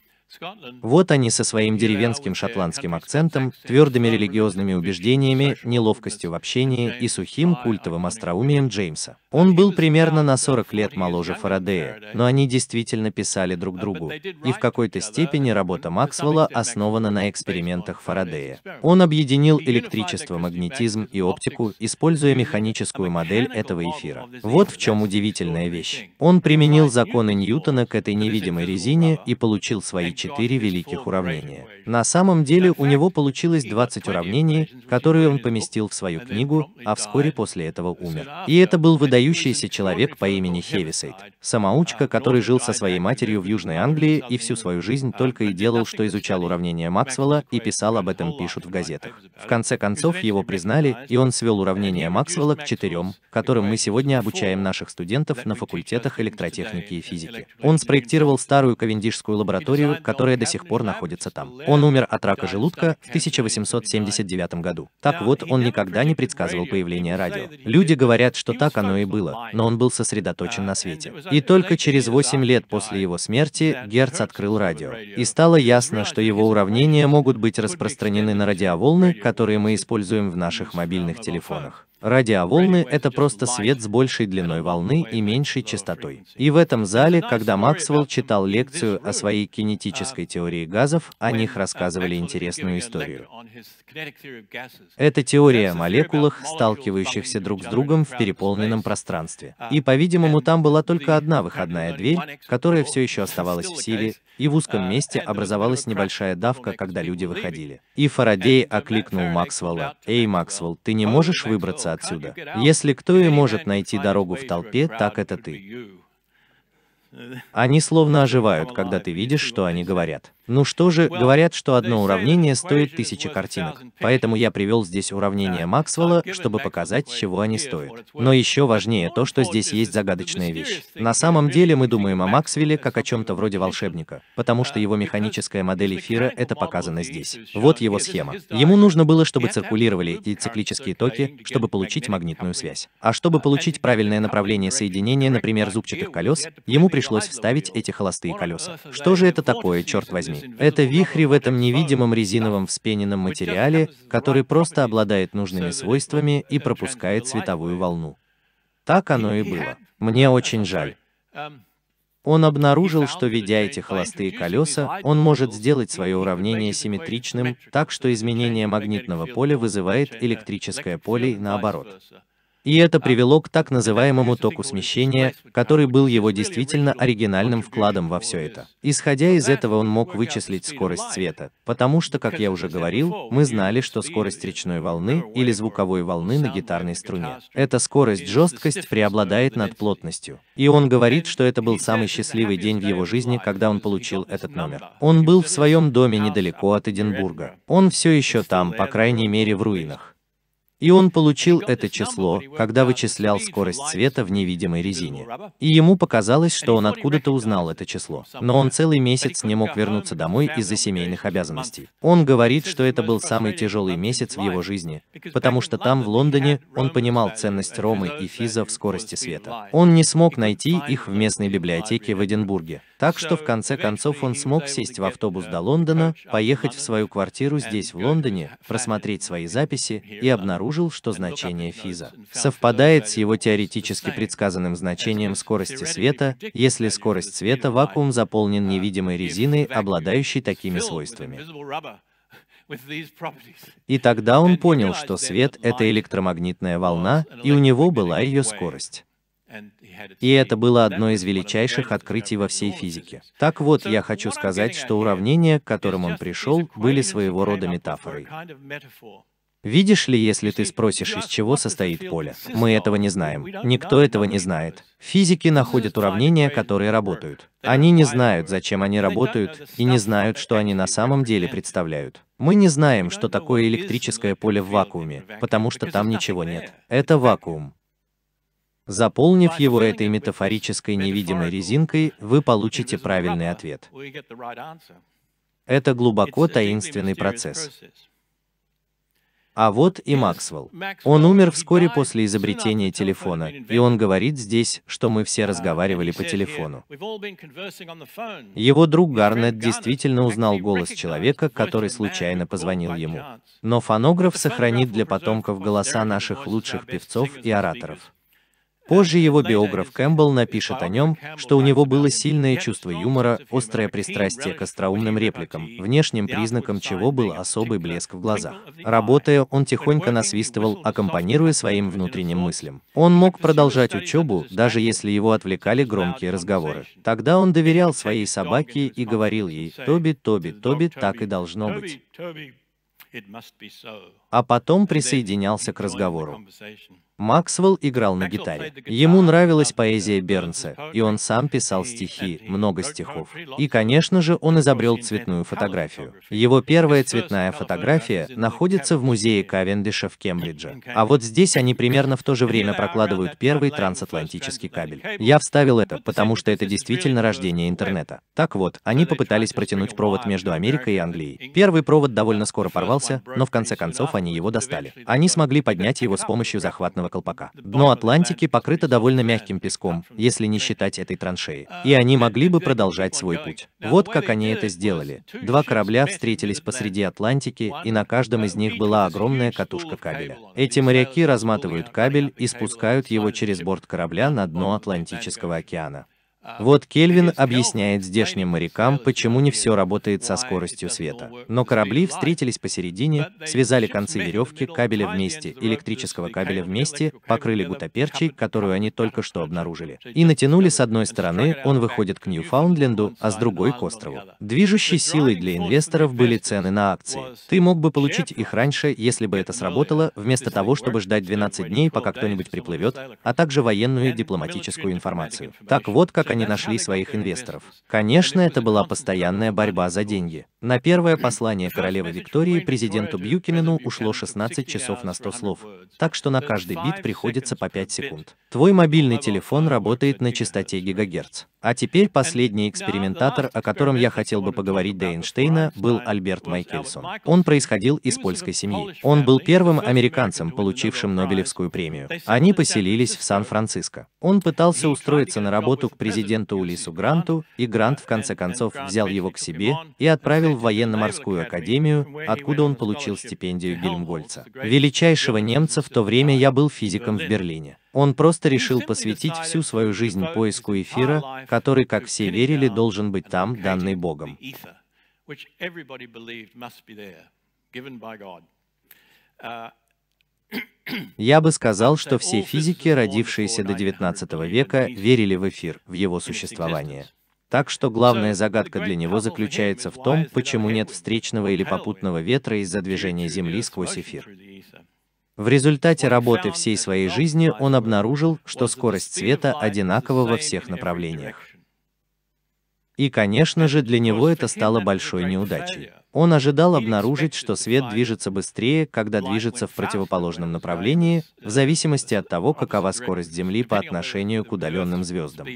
Вот они со своим деревенским шотландским акцентом, твердыми религиозными убеждениями, неловкостью в общении и сухим культовым остроумием Джеймса. Он был примерно на 40 лет моложе Фарадея, но они действительно писали друг другу. И в какой-то степени работа Максвелла основана на экспериментах Фарадея. Он объединил электричество, магнетизм и оптику, используя механическую модель этого эфира. Вот в чем удивительная вещь. Он применил законы Ньютона к этой невидимой резине и получил свои четыре великих уравнения. На самом деле у него получилось 20 уравнений, которые он поместил в свою книгу, а вскоре после этого умер. И это был выдающийся человек по имени Хевисейд, самоучка, который жил со своей матерью в Южной Англии и всю свою жизнь только и делал, что изучал уравнения Максвелла и писал об этом пишут в газетах. В конце концов его признали, и он свел уравнения Максвелла к четырем, которым мы сегодня обучаем наших студентов на факультетах электротехники и физики. Он спроектировал старую Кавендишскую лабораторию, которая до сих пор находится там. Он умер от рака желудка в 1879 году. Так вот, он никогда не предсказывал появление радио. Люди говорят, что так оно и было, но он был сосредоточен на свете. И только через 8 лет после его смерти Герц открыл радио. И стало ясно, что его уравнения могут быть распространены на радиоволны, которые мы используем в наших мобильных телефонах. Радиоволны — это просто свет с большей длиной волны и меньшей частотой. И в этом зале, когда Максвелл читал лекцию о своей um, кинетической теории газов, о них uh, рассказывали интересную историю. Это теория о молекулах, сталкивающихся друг с другом в переполненном пространстве. Uh, и, по-видимому, там была только одна выходная дверь, которая все еще оставалась в силе, и в узком uh, месте образовалась небольшая давка, когда люди выходили. И Фарадей окликнул Максвелла, «Эй, Максвелл, ты не oh, можешь выбраться отсюда. Если кто и может найти дорогу в толпе, так это ты. Они словно оживают, когда ты видишь, что они говорят. Ну что же, говорят, что одно уравнение стоит тысячи картинок. Поэтому я привел здесь уравнение Максвелла, чтобы показать, чего они стоят. Но еще важнее то, что здесь есть загадочная вещь. На самом деле мы думаем о Максвелле как о чем-то вроде волшебника, потому что uh, его механическая модель эфира это показано здесь. Вот его схема. Ему нужно было, чтобы циркулировали эти циклические токи, чтобы получить магнитную связь. А чтобы получить правильное направление соединения, например, зубчатых колес, ему пришлось вставить эти холостые колеса. Что же это такое, черт возьми? Это вихри в этом невидимом резиновом вспененном материале, который просто обладает нужными свойствами и пропускает световую волну. Так оно и было. Мне э, очень э, жаль. Э, эм, он обнаружил, что ведя эти холостые колеса, он может сделать свое уравнение симметричным, так что изменение магнитного поля вызывает электрическое поле и наоборот. И это а. привело к так называемому току смещения, который был его действительно оригинальным вкладом во все это. Исходя из этого он мог вычислить скорость света, потому что, как я уже говорил, мы знали, что скорость речной волны или звуковой волны на гитарной струне. Эта скорость жесткость преобладает над плотностью. И он говорит, что это был самый счастливый день в его жизни, когда он получил этот номер. Он был в своем доме недалеко от Эдинбурга. Он все еще там, по крайней мере в руинах. И он получил это число, когда вычислял скорость света в невидимой резине. И ему показалось, что он откуда-то узнал это число. Но он целый месяц не мог вернуться домой из-за семейных обязанностей. Он говорит, что это был самый тяжелый месяц в его жизни, потому что там, в Лондоне, он понимал ценность Ромы и Физа в скорости света. Он не смог найти их в местной библиотеке в Эдинбурге. Так что в конце концов он смог сесть в автобус до Лондона, поехать в свою квартиру здесь, в Лондоне, просмотреть свои записи и обнаружил, что значение физа совпадает с его теоретически предсказанным значением скорости света, если скорость света вакуум заполнен uh, невидимой резиной, обладающей такими свойствами. И тогда он понял, что свет — это электромагнитная волна, и у него была ее скорость. И это было одно из величайших открытий во всей физике. Так вот, я хочу сказать, что уравнения, к которым он пришел, были своего рода метафорой. Видишь ли, если ты спросишь, из чего состоит поле, мы этого не знаем. Никто этого не знает. Физики находят уравнения, которые работают. Они не знают, зачем они работают, и не знают, что они на самом деле представляют. Мы не знаем, что такое электрическое поле в вакууме, потому что там ничего нет. Это вакуум. Заполнив его этой метафорической невидимой резинкой, вы получите правильный ответ. Это глубоко таинственный процесс. А вот и Максвелл. Он умер вскоре после изобретения телефона, и он говорит здесь, что мы все uh, разговаривали по телефону. Его друг Гарнет действительно узнал голос человека, который случайно позвонил ему. Но фонограф сохранит для потомков голоса наших лучших певцов и ораторов. Позже его биограф Кэмпбелл напишет о нем, что у него было сильное чувство юмора, острое пристрастие к остроумным репликам, внешним признаком чего был особый блеск в глазах. Работая, он тихонько насвистывал, аккомпанируя своим внутренним мыслям. Он мог продолжать учебу, даже если его отвлекали громкие разговоры. Тогда он доверял своей собаке и говорил ей «Тоби, Тоби, Тоби, так и должно быть». А потом присоединялся к разговору. Максвелл играл на гитаре. Ему нравилась поэзия Бернса, и он сам писал стихи, много стихов. И, конечно же, он изобрел цветную фотографию. Его первая цветная фотография находится в музее Кавендиша в Кембридже. А вот здесь они примерно в то же время прокладывают первый трансатлантический кабель. Я вставил это, потому что это действительно рождение интернета. Так вот, они попытались протянуть провод между Америкой и Англией. Первый провод довольно скоро порвался, но в конце концов они его достали. Они смогли поднять его с помощью захватного снежного колпака. Дно Атлантики покрыто довольно мягким песком, если не считать этой траншеи, а, и они могли бы продолжать свой путь. Вот как они это сделали. Два корабля встретились посреди Атлантики, и на каждом из них была огромная катушка кабеля. Эти моряки разматывают кабель и спускают его через борт корабля на дно Атлантического океана. Вот Кельвин объясняет здешним морякам, почему не все работает со скоростью света. Но корабли встретились посередине, связали концы веревки, кабеля вместе, электрического кабеля вместе, покрыли гутаперчей, которую они только что обнаружили, и натянули с одной стороны, он выходит к Ньюфаундленду, а с другой к острову. Движущей силой для инвесторов были цены на акции. Ты мог бы получить их раньше, если бы это сработало, вместо того, чтобы ждать 12 дней, пока кто-нибудь приплывет, а также военную и дипломатическую информацию. Так вот как как они нашли своих инвесторов. Конечно, это была постоянная борьба за деньги. На первое послание королевы Виктории президенту Бьюкинену ушло 16 часов на 100 слов, так что на каждый бит приходится по 5 секунд. Твой мобильный телефон работает на частоте гигагерц. А теперь последний экспериментатор, о котором я хотел бы поговорить до Эйнштейна, был Альберт Майкельсон. Он происходил из польской семьи. Он был первым американцем, получившим Нобелевскую премию. Они поселились в Сан-Франциско. Он пытался устроиться на работу к президенту президенту Улису Гранту, и Грант в конце концов взял его к себе и отправил в военно-морскую академию, откуда он получил стипендию Гельмгольца. Величайшего немца в то время я был физиком в Берлине. Он просто решил посвятить всю свою жизнь поиску эфира, который, как все верили, должен быть там, данный Богом. Я бы сказал, что все физики, родившиеся до 19 века, верили в эфир, в его существование. Так что главная загадка для него заключается в том, почему нет встречного или попутного ветра из-за движения Земли сквозь эфир. В результате работы всей своей жизни он обнаружил, что скорость света одинакова во всех направлениях. И, конечно же, для него это стало большой неудачей. Он ожидал обнаружить, что свет движется быстрее, когда движется в противоположном направлении, в зависимости от того, какова скорость Земли по отношению к удаленным звездам.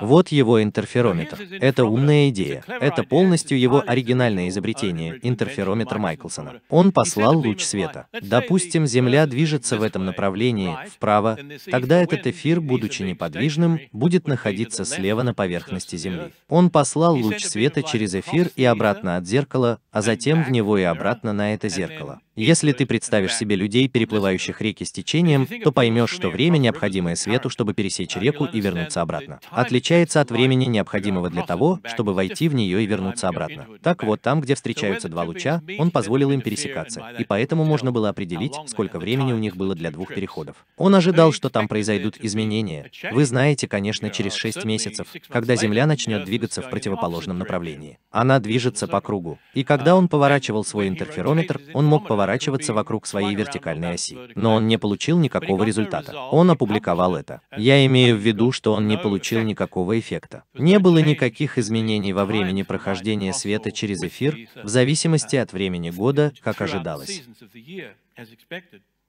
Вот его интерферометр. Это умная идея. Это полностью его оригинальное изобретение, интерферометр Майклсона. Он послал луч света. Допустим, Земля движется в этом направлении, вправо, тогда этот эфир, будучи неподвижным, будет находиться слева на поверхности Земли. Он послал луч света через эфир и обратно от зеркала, а затем в него и обратно на это зеркало. Если ты представишь себе людей, переплывающих реки с течением, то поймешь, что время необходимо необходимое свету, чтобы пересечь реку и вернуться обратно. Отличается от времени, необходимого для того, чтобы войти в нее и вернуться обратно. Так вот, там, где встречаются два луча, он позволил им пересекаться, и поэтому можно было определить, сколько времени у них было для двух переходов. Он ожидал, что там произойдут изменения. Вы знаете, конечно, через 6 месяцев, когда Земля начнет двигаться в противоположном направлении. Она движется по кругу. И когда он поворачивал свой интерферометр, он мог поворачиваться вокруг своей вертикальной оси. Но он не получил никакого результата. Он опубликовал критиковал это. Я имею в виду, что он не получил никакого эффекта. Не было никаких изменений во времени прохождения света через эфир, в зависимости от времени года, как ожидалось.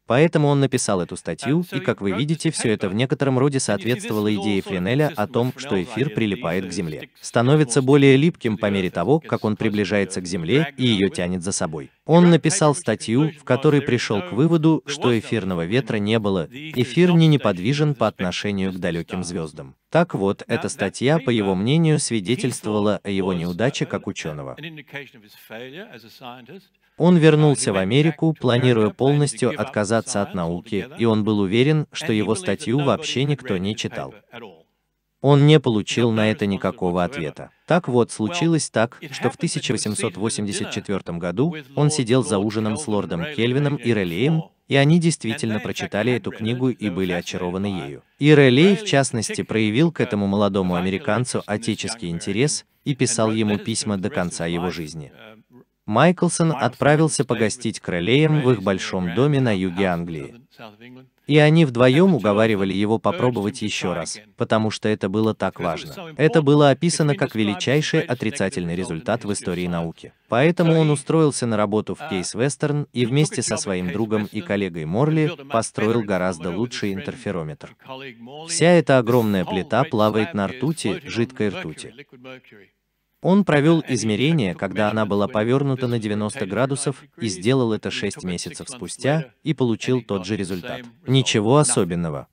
Поэтому он написал эту статью, и, как вы видите, все это в некотором роде соответствовало идее Френеля о том, что эфир прилипает к Земле. Становится более липким по мере того, как он приближается к Земле и ее тянет за собой. Он написал статью, в которой пришел к выводу, что эфирного ветра не было, эфир не неподвижен по отношению к далеким звездам. Так вот, эта статья, по его мнению, свидетельствовала о его неудаче как ученого. Он вернулся в Америку, планируя полностью отказаться от науки, и он был уверен, что его статью вообще никто не читал. Он не получил на это никакого ответа. Так вот, случилось так, что в 1884 году он сидел за ужином с лордом Кельвином и Релеем, и они действительно прочитали эту книгу и были очарованы ею. И Релей, в частности, проявил к этому молодому американцу отеческий интерес и писал ему письма до конца его жизни. Майклсон отправился погостить к Релеям в их большом доме на юге Англии. И они вдвоем уговаривали его попробовать еще раз, потому что это было так важно. Это было описано как величайший отрицательный результат в истории науки. Поэтому он устроился на работу в Кейс Вестерн и вместе со своим другом и коллегой Морли построил гораздо лучший интерферометр. Вся эта огромная плита плавает на ртути, жидкой ртути. Он провел измерение, когда она была повернута на 90 градусов, и сделал это 6 месяцев спустя, и получил тот же результат. Ничего особенного.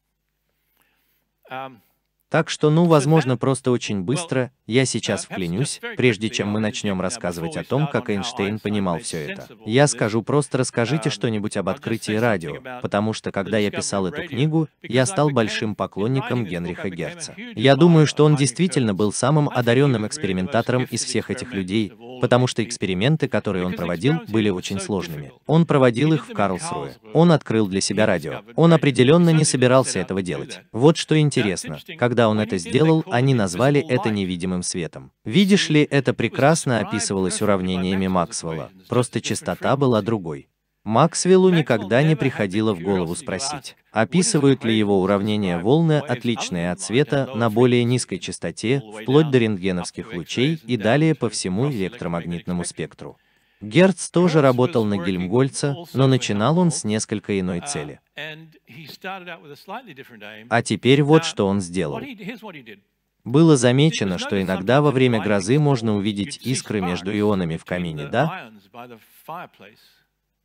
Так что, ну, возможно, просто очень быстро, я сейчас uh, вклинюсь, прежде чем мы начнем рассказывать о том, как Эйнштейн понимал uh, все это. Я скажу просто расскажите um, что-нибудь об открытии радио, потому что, когда я писал эту книгу, я стал большим поклонником Генриха Герца. Я думаю, что он действительно был самым одаренным экспериментатором из всех этих людей, потому что эксперименты, которые он проводил, были очень сложными. Он проводил их в Карлсруе. Он открыл для себя радио. Он определенно не собирался этого делать. Вот что интересно, когда он это сделал, они назвали это невидимым светом. Видишь ли, это прекрасно описывалось уравнениями Максвелла, просто частота была другой. Максвеллу никогда не приходило в голову спросить, описывают ли его уравнения волны отличные от света на более низкой частоте, вплоть до рентгеновских лучей и далее по всему электромагнитному спектру. Герц тоже работал на Гельмгольца, но начинал он с несколько иной а, цели. А теперь вот что он сделал. Было замечено, что иногда во время грозы можно увидеть искры между ионами в камине, да?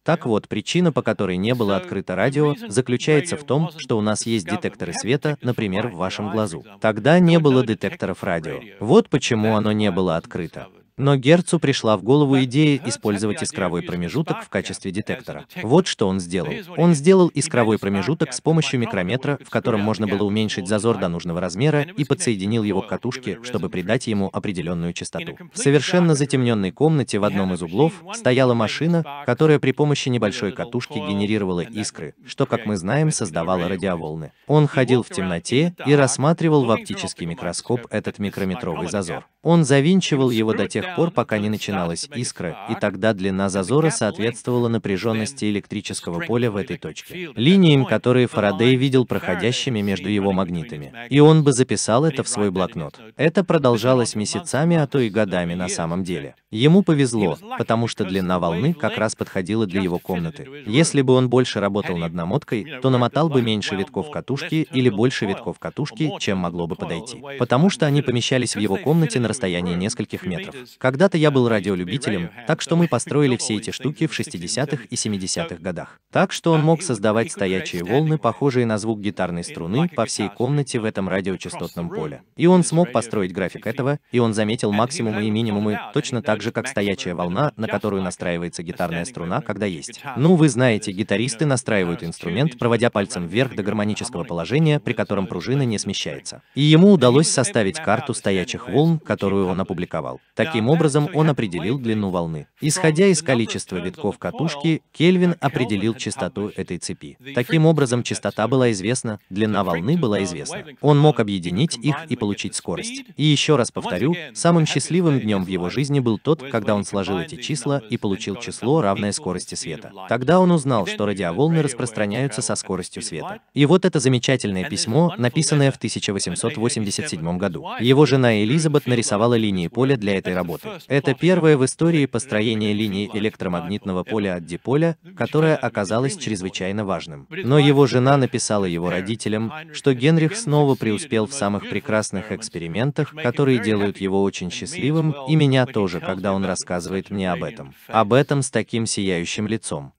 Так вот, причина, по которой не было открыто радио, заключается в том, что у нас есть детекторы света, например, в вашем глазу. Тогда не было детекторов радио. Вот почему оно не было открыто. Но Герцу пришла в голову идея использовать искровой промежуток в качестве детектора. Вот что он сделал. Он сделал искровой промежуток с помощью микрометра, в котором можно было уменьшить зазор до нужного размера, и подсоединил его к катушке, чтобы придать ему определенную частоту. В совершенно затемненной комнате в одном из углов стояла машина, которая при помощи небольшой катушки генерировала искры, что, как мы знаем, создавало радиоволны. Он ходил в темноте и рассматривал в оптический микроскоп этот микрометровый зазор. Он завинчивал его до тех пор, пока не начиналась искра, и тогда длина зазора соответствовала напряженности электрического поля в этой точке, линиям, которые Фарадей видел проходящими между его магнитами. И он бы записал это в свой блокнот. Это продолжалось месяцами, а то и годами на самом деле. Ему повезло, потому что длина волны как раз подходила для его комнаты. Если бы он больше работал над намоткой, то намотал бы меньше витков катушки или больше витков катушки, чем могло бы подойти. Потому что они помещались в его комнате на расстоянии нескольких метров. Когда-то я был радиолюбителем, так что мы построили все эти штуки в 60-х и 70-х годах. Так что он мог создавать стоячие волны, похожие на звук гитарной струны, по всей комнате в этом радиочастотном поле. И он смог построить график этого, и он заметил максимумы и минимумы, точно так же, как стоячая волна, на которую настраивается гитарная струна, когда есть. Ну, вы знаете, гитаристы настраивают инструмент, проводя пальцем вверх до гармонического положения, при котором пружина не смещается. И ему удалось составить карту стоячих волн, которые которую он опубликовал. Таким образом, он определил длину волны. Исходя из количества витков катушки, Кельвин определил частоту этой цепи. Таким образом, частота была известна, длина волны была известна. Он мог объединить их и получить скорость. И еще раз повторю, самым счастливым днем в его жизни был тот, когда он сложил эти числа и получил число, равное скорости света. Тогда он узнал, что радиоволны распространяются со скоростью света. И вот это замечательное письмо, написанное в 1887 году. Его жена Элизабет нарисовала нарисовала линии поля для этой работы. Это первое в истории построение линии электромагнитного поля от диполя, которое оказалось чрезвычайно важным. Но его жена написала его родителям, что Генрих снова преуспел в самых прекрасных экспериментах, которые делают его очень счастливым, и меня тоже, когда он рассказывает мне об этом. Об этом с таким сияющим лицом.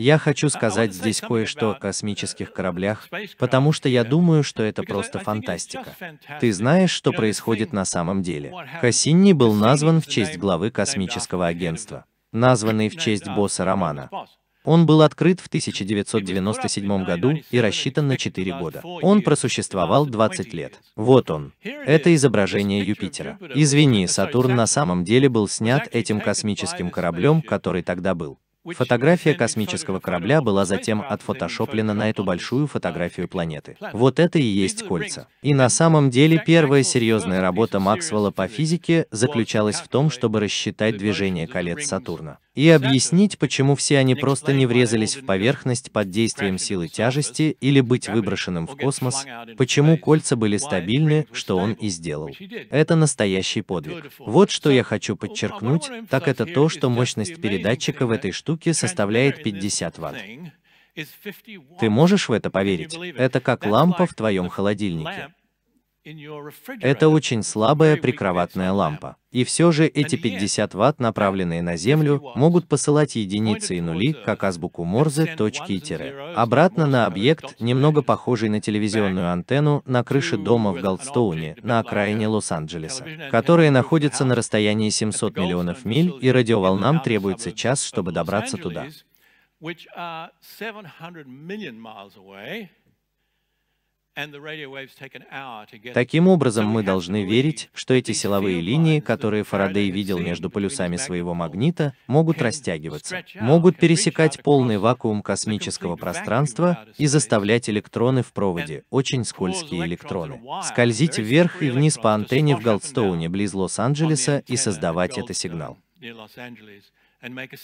Я хочу сказать здесь кое-что о uh, космических кораблях, потому что я думаю, что это просто фантастика. Ты знаешь, что происходит на самом деле. Кассини был назван в честь главы космического агентства, названный в честь босса Романа. Он был открыт в 1997 году и рассчитан на 4 года. Он просуществовал 20 лет. Вот он. Это изображение Юпитера. Извини, Сатурн на самом деле был снят этим космическим кораблем, который тогда был. Фотография космического корабля была затем отфотошоплена на эту большую фотографию планеты. Вот это и есть кольца. И на самом деле первая серьезная работа Максвелла по физике заключалась в том, чтобы рассчитать движение колец Сатурна и объяснить, почему все они просто не врезались в поверхность под действием силы тяжести или быть выброшенным в космос, почему кольца были стабильны, что он и сделал. Это настоящий подвиг. Вот что я хочу подчеркнуть, так это то, что мощность передатчика в этой штуке составляет 50 Вт. Ты можешь в это поверить? Это как лампа в твоем холодильнике. Это очень слабая прикроватная лампа. И все же эти 50 ватт, направленные на Землю, могут посылать единицы и нули, как азбуку Морзе, точки и тире. Обратно на объект, немного похожий на телевизионную антенну, на крыше дома в Голдстоуне, на окраине Лос-Анджелеса, которые находятся на расстоянии 700 миллионов миль, и радиоволнам требуется час, чтобы добраться туда. Таким образом, мы должны верить, что эти силовые линии, которые Фарадей видел между полюсами своего магнита, могут растягиваться, могут пересекать полный вакуум космического пространства и заставлять электроны в проводе, очень скользкие электроны, скользить вверх и вниз по антенне в Голдстоуне близ Лос-Анджелеса и создавать это сигнал.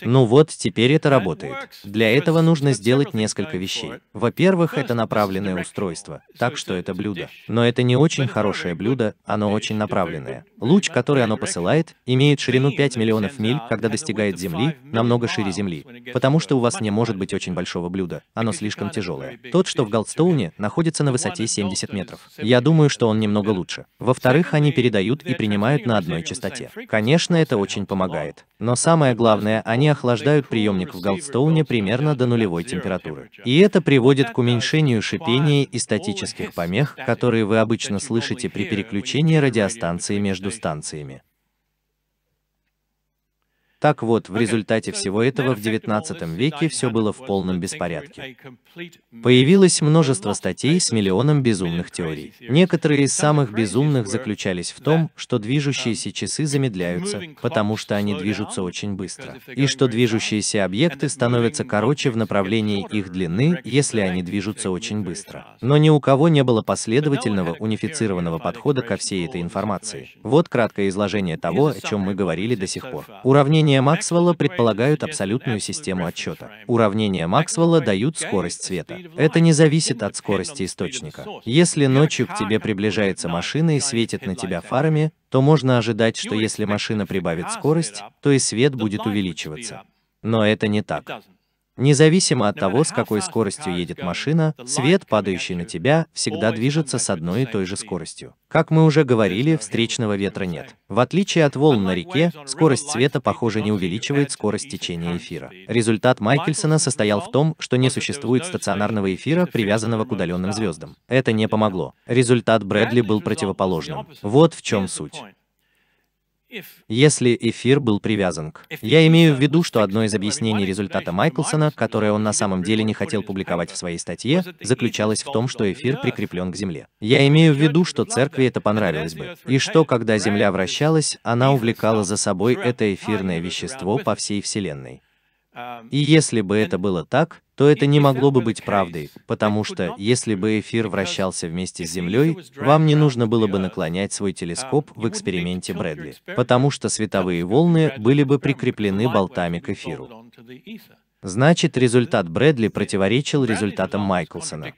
Ну вот, теперь это работает. Для этого нужно сделать несколько вещей. Во-первых, это направленное устройство, так что это блюдо. Но это не очень хорошее блюдо, оно очень направленное. Луч, который оно посылает, имеет ширину 5 миллионов миль, когда достигает Земли, намного шире Земли, потому что у вас не может быть очень большого блюда, оно слишком тяжелое. Тот, что в Голдстоуне, находится на высоте 70 метров. Я думаю, что он немного лучше. Во-вторых, они передают и принимают на одной частоте. Конечно, это очень помогает. Но самое главное, главное, они охлаждают приемник в Голдстоуне примерно до нулевой температуры. И это приводит к уменьшению шипения и статических помех, которые вы обычно слышите при переключении радиостанции между станциями. Так вот, в результате всего этого в XIX веке все было в полном беспорядке. Появилось множество статей с миллионом безумных теорий. Некоторые из самых безумных заключались в том, что um, движущиеся часы замедляются, потому что они движутся очень быстро, и что движущиеся объекты становятся короче в направлении их длины, если они движутся очень быстро. Но ни у кого не было последовательного унифицированного подхода ко всей этой информации. Вот краткое изложение того, о чем мы говорили до сих пор. Уравнения Максвелла предполагают абсолютную систему отсчета. Уравнения Максвелла дают скорость цвета. Это не зависит от скорости источника. Если ночью к тебе приближается машина и светит на тебя фарами, то можно ожидать, что если машина прибавит скорость, то и свет будет увеличиваться. Но это не так. Независимо от того, с какой скоростью едет машина, свет, падающий на тебя, всегда движется с одной и той же скоростью. Как мы уже говорили, встречного ветра нет. В отличие от волн на реке, скорость света, похоже, не увеличивает скорость течения эфира. Результат Майкельсона состоял в том, что не существует стационарного эфира, привязанного к удаленным звездам. Это не помогло. Результат Брэдли был противоположным. Вот в чем суть. Если эфир был привязан к... Я имею в виду, что uh, одно из объяснений результата uh, Майклсона, которое он на самом деле не хотел публиковать в своей статье, заключалось в том, что эфир прикреплен к Земле. Я имею в виду, что церкви это понравилось бы. И что, когда Земля вращалась, она увлекала за собой это эфирное вещество по всей Вселенной. И если бы это было так, то это не могло бы быть правдой, потому что, если бы эфир вращался вместе с Землей, вам не нужно было бы наклонять свой телескоп um, в эксперименте Брэдли, потому что световые волны были бы прикреплены болтами к эфиру. Значит, результат Брэдли противоречил результатам Майклсона.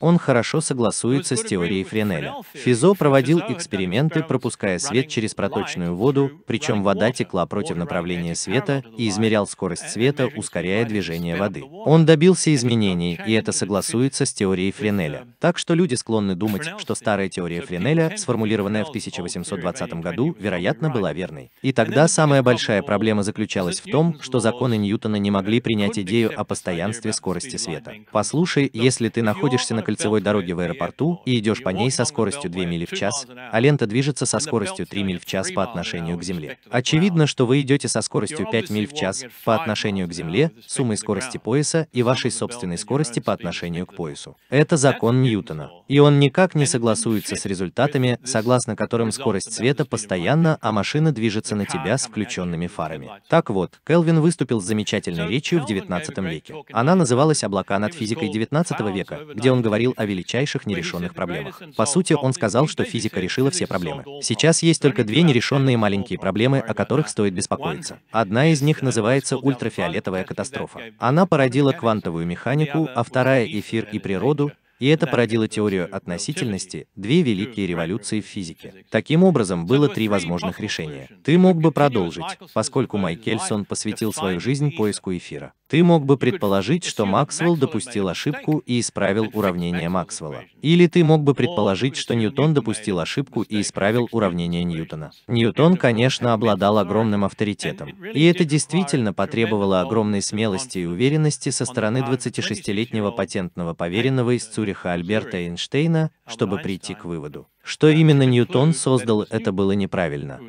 Он хорошо согласуется с теорией Френеля. Физо проводил эксперименты, пропуская свет через проточную воду, причем вода текла против направления света и измерял скорость света, ускоряя движение воды. Он добился изменений, и это согласуется с теорией Френеля. Так что люди склонны думать, что старая теория Френеля, сформулированная в 1820 году, вероятно, была верной. И тогда самая большая проблема заключалась в том, что законы Ньютона не могли могли принять идею о постоянстве скорости света. Послушай, если ты находишься на кольцевой дороге в аэропорту и идешь по ней со скоростью 2 мили в час, а лента движется со скоростью 3 миль в час по отношению к Земле. Очевидно, что вы идете со скоростью 5 миль в час по отношению к Земле, суммой скорости пояса и вашей собственной скорости по отношению к поясу. Это закон Ньютона. И он никак не согласуется с результатами, согласно которым скорость света постоянно, а машина движется на тебя с включенными фарами. Так вот, Келвин выступил с замечательной речью, величию в XIX веке. Она называлась «Облака над физикой XIX века», где он говорил о величайших нерешенных проблемах. По сути, он сказал, что физика решила все проблемы. Сейчас есть только две нерешенные маленькие проблемы, о которых стоит беспокоиться. Одна из них называется ультрафиолетовая катастрофа. Она породила квантовую механику, а вторая — эфир и природу, и это породило теорию относительности, две великие революции в физике. Таким образом, было три возможных решения. Ты мог бы продолжить, поскольку Майкельсон посвятил свою жизнь поиску эфира. Ты мог бы предположить, что Максвелл допустил ошибку и исправил уравнение Максвелла. Или ты мог бы предположить, что Ньютон допустил ошибку и исправил уравнение Ньютона. Ньютон, конечно, обладал огромным авторитетом. И это действительно потребовало огромной смелости и уверенности со стороны 26-летнего патентного поверенного из uh, Цюриха Альберта Эйнштейна, чтобы прийти к выводу. Что именно Ньютон создал, это было неправильно.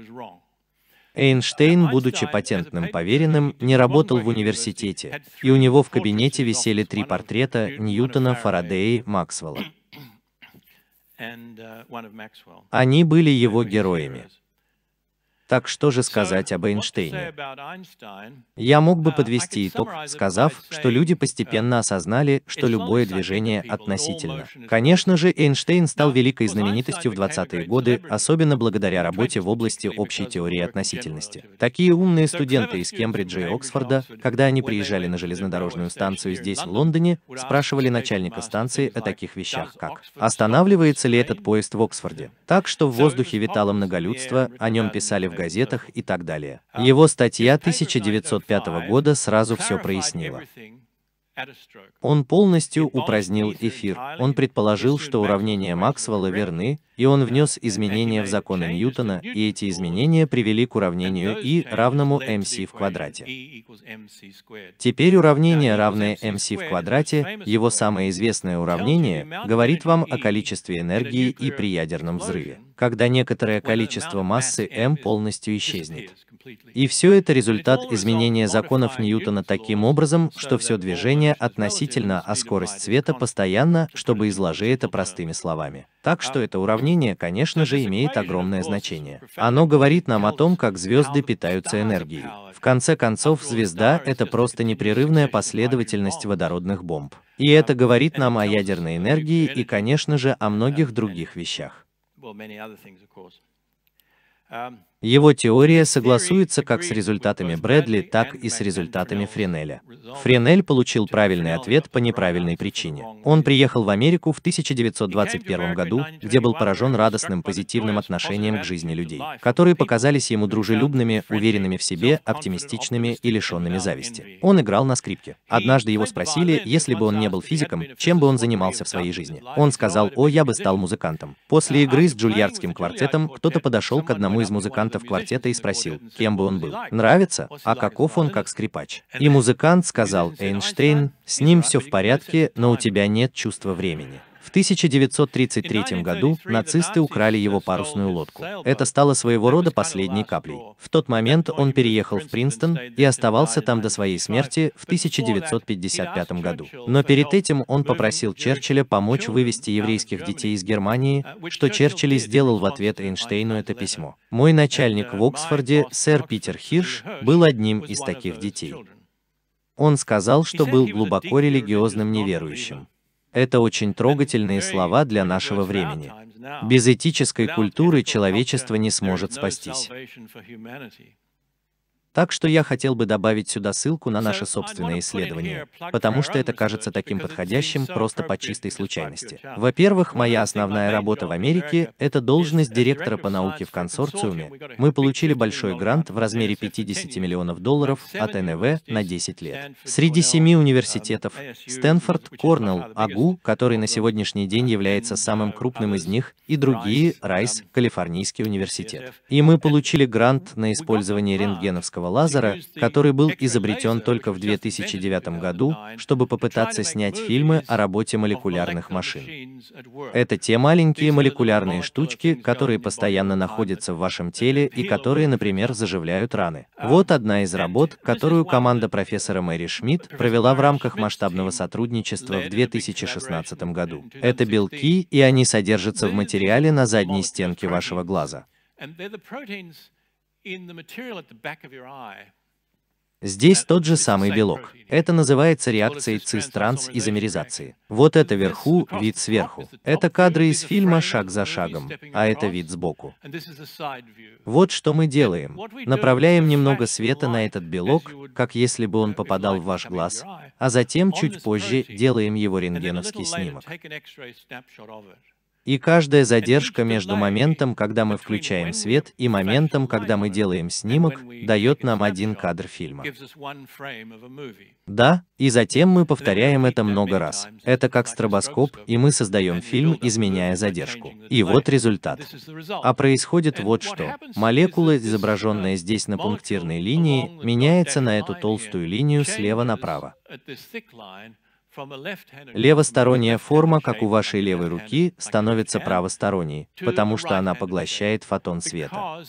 Эйнштейн, будучи патентным поверенным, не работал в университете, и у него в кабинете висели три портрета Ньютона, Фарадея, Максвелла. Uh, Они были его героями. Так что же сказать об Эйнштейне? Я мог бы uh, подвести итог, сказав, что люди постепенно uh, осознали, что любое движение относительно. Конечно же, Эйнштейн стал великой знаменитостью в 20-е годы, особенно благодаря работе в области общей теории относительности. Такие умные студенты из Кембриджа и Оксфорда, когда они приезжали на железнодорожную станцию здесь, в Лондоне, спрашивали начальника станции о таких вещах, как «Останавливается ли этот поезд в Оксфорде?». Так что в воздухе витало многолюдство, о нем писали в газетах и так далее. Э, Его статья 1905 года сразу все прояснила. Он полностью упразднил эфир. Он предположил, что уравнения Максвелла верны, и он внес изменения в законы Ньютона, и эти изменения привели к уравнению E равному mc в квадрате. E Теперь уравнение, e равное mc в квадрате, его самое известное уравнение, говорит вам о количестве энергии и при ядерном взрыве, когда некоторое количество массы m полностью исчезнет. И все это результат изменения законов Ньютона таким образом, что все движение относительно, а скорость света постоянно, чтобы изложи это простыми словами. Так что это уравнение, конечно же, имеет огромное значение. Оно говорит нам о том, как звезды питаются энергией. В конце концов, звезда — это просто непрерывная последовательность водородных бомб. И это говорит нам о ядерной энергии и, конечно же, о многих других вещах. Его теория согласуется как с результатами Брэдли, так и с результатами Френеля. Френель получил правильный ответ по неправильной причине. Он приехал в Америку в 1921 году, где был поражен радостным позитивным отношением к жизни людей, которые показались ему дружелюбными, уверенными в себе, оптимистичными и лишенными зависти. Он играл на скрипке. Однажды его спросили, если бы он не был физиком, чем бы он занимался в своей жизни. Он сказал, о, я бы стал музыкантом. После игры с джульярдским квартетом кто-то подошел к одному из музыкантов музыкантов квартета и спросил, кем бы он был. Нравится? А каков он как скрипач? И музыкант сказал, Эйнштейн, с ним все в порядке, но у тебя нет чувства времени. В 1933 году нацисты украли его парусную лодку. Это стало своего рода последней каплей. В тот момент он переехал в Принстон и оставался там до своей смерти в 1955 году. Но перед этим он попросил Черчилля помочь вывести еврейских детей из Германии, а что Черчилль сделал в ответ Эйнштейну а это письмо. «Мой начальник в Оксфорде, сэр Питер Хирш, был одним из таких детей. Он сказал, что был глубоко религиозным неверующим. Это очень трогательные слова для нашего времени. Без этической культуры человечество не сможет спастись. Так что я хотел бы добавить сюда ссылку на наше собственное исследование, потому что это кажется таким подходящим просто по чистой случайности. Во-первых, моя основная работа в Америке – это должность директора по науке в консорциуме. Мы получили большой грант в размере 50 миллионов долларов от НВ на 10 лет. Среди семи uh, университетов – Стэнфорд, Корнелл, АГУ, который на сегодняшний день является самым uh, крупным из них, и другие – Райс, um, Калифорнийский университет. E и мы получили грант на использование рентгеновского лазера, который был изобретен только в 2009 году, чтобы попытаться снять фильмы о работе молекулярных машин. Это те маленькие молекулярные штучки, которые постоянно находятся в вашем теле и которые, например, заживляют раны. Вот одна из работ, которую команда профессора Мэри Шмидт провела в рамках масштабного сотрудничества в 2016 году. Это белки, и они содержатся в материале на задней стенке вашего глаза. Здесь тот же самый белок. Это называется реакцией цистранс изомеризации Вот это вверху, вид сверху. Это кадры из фильма «Шаг за шагом», а это вид сбоку. Вот что мы делаем. Направляем немного света на этот белок, как если бы он попадал в ваш глаз, а затем чуть позже делаем его рентгеновский снимок. И каждая задержка между моментом, когда мы включаем свет, и моментом, когда мы делаем снимок, дает нам один кадр фильма. Да, и затем мы повторяем это много раз. Это как стробоскоп, и мы создаем фильм, изменяя задержку. И вот результат. А происходит вот что. Молекула, изображенная uh, здесь на пунктирной линии, меняется на эту толстую линию слева направо. Левосторонняя форма, как у вашей левой руки, становится правосторонней, потому что она поглощает фотон света.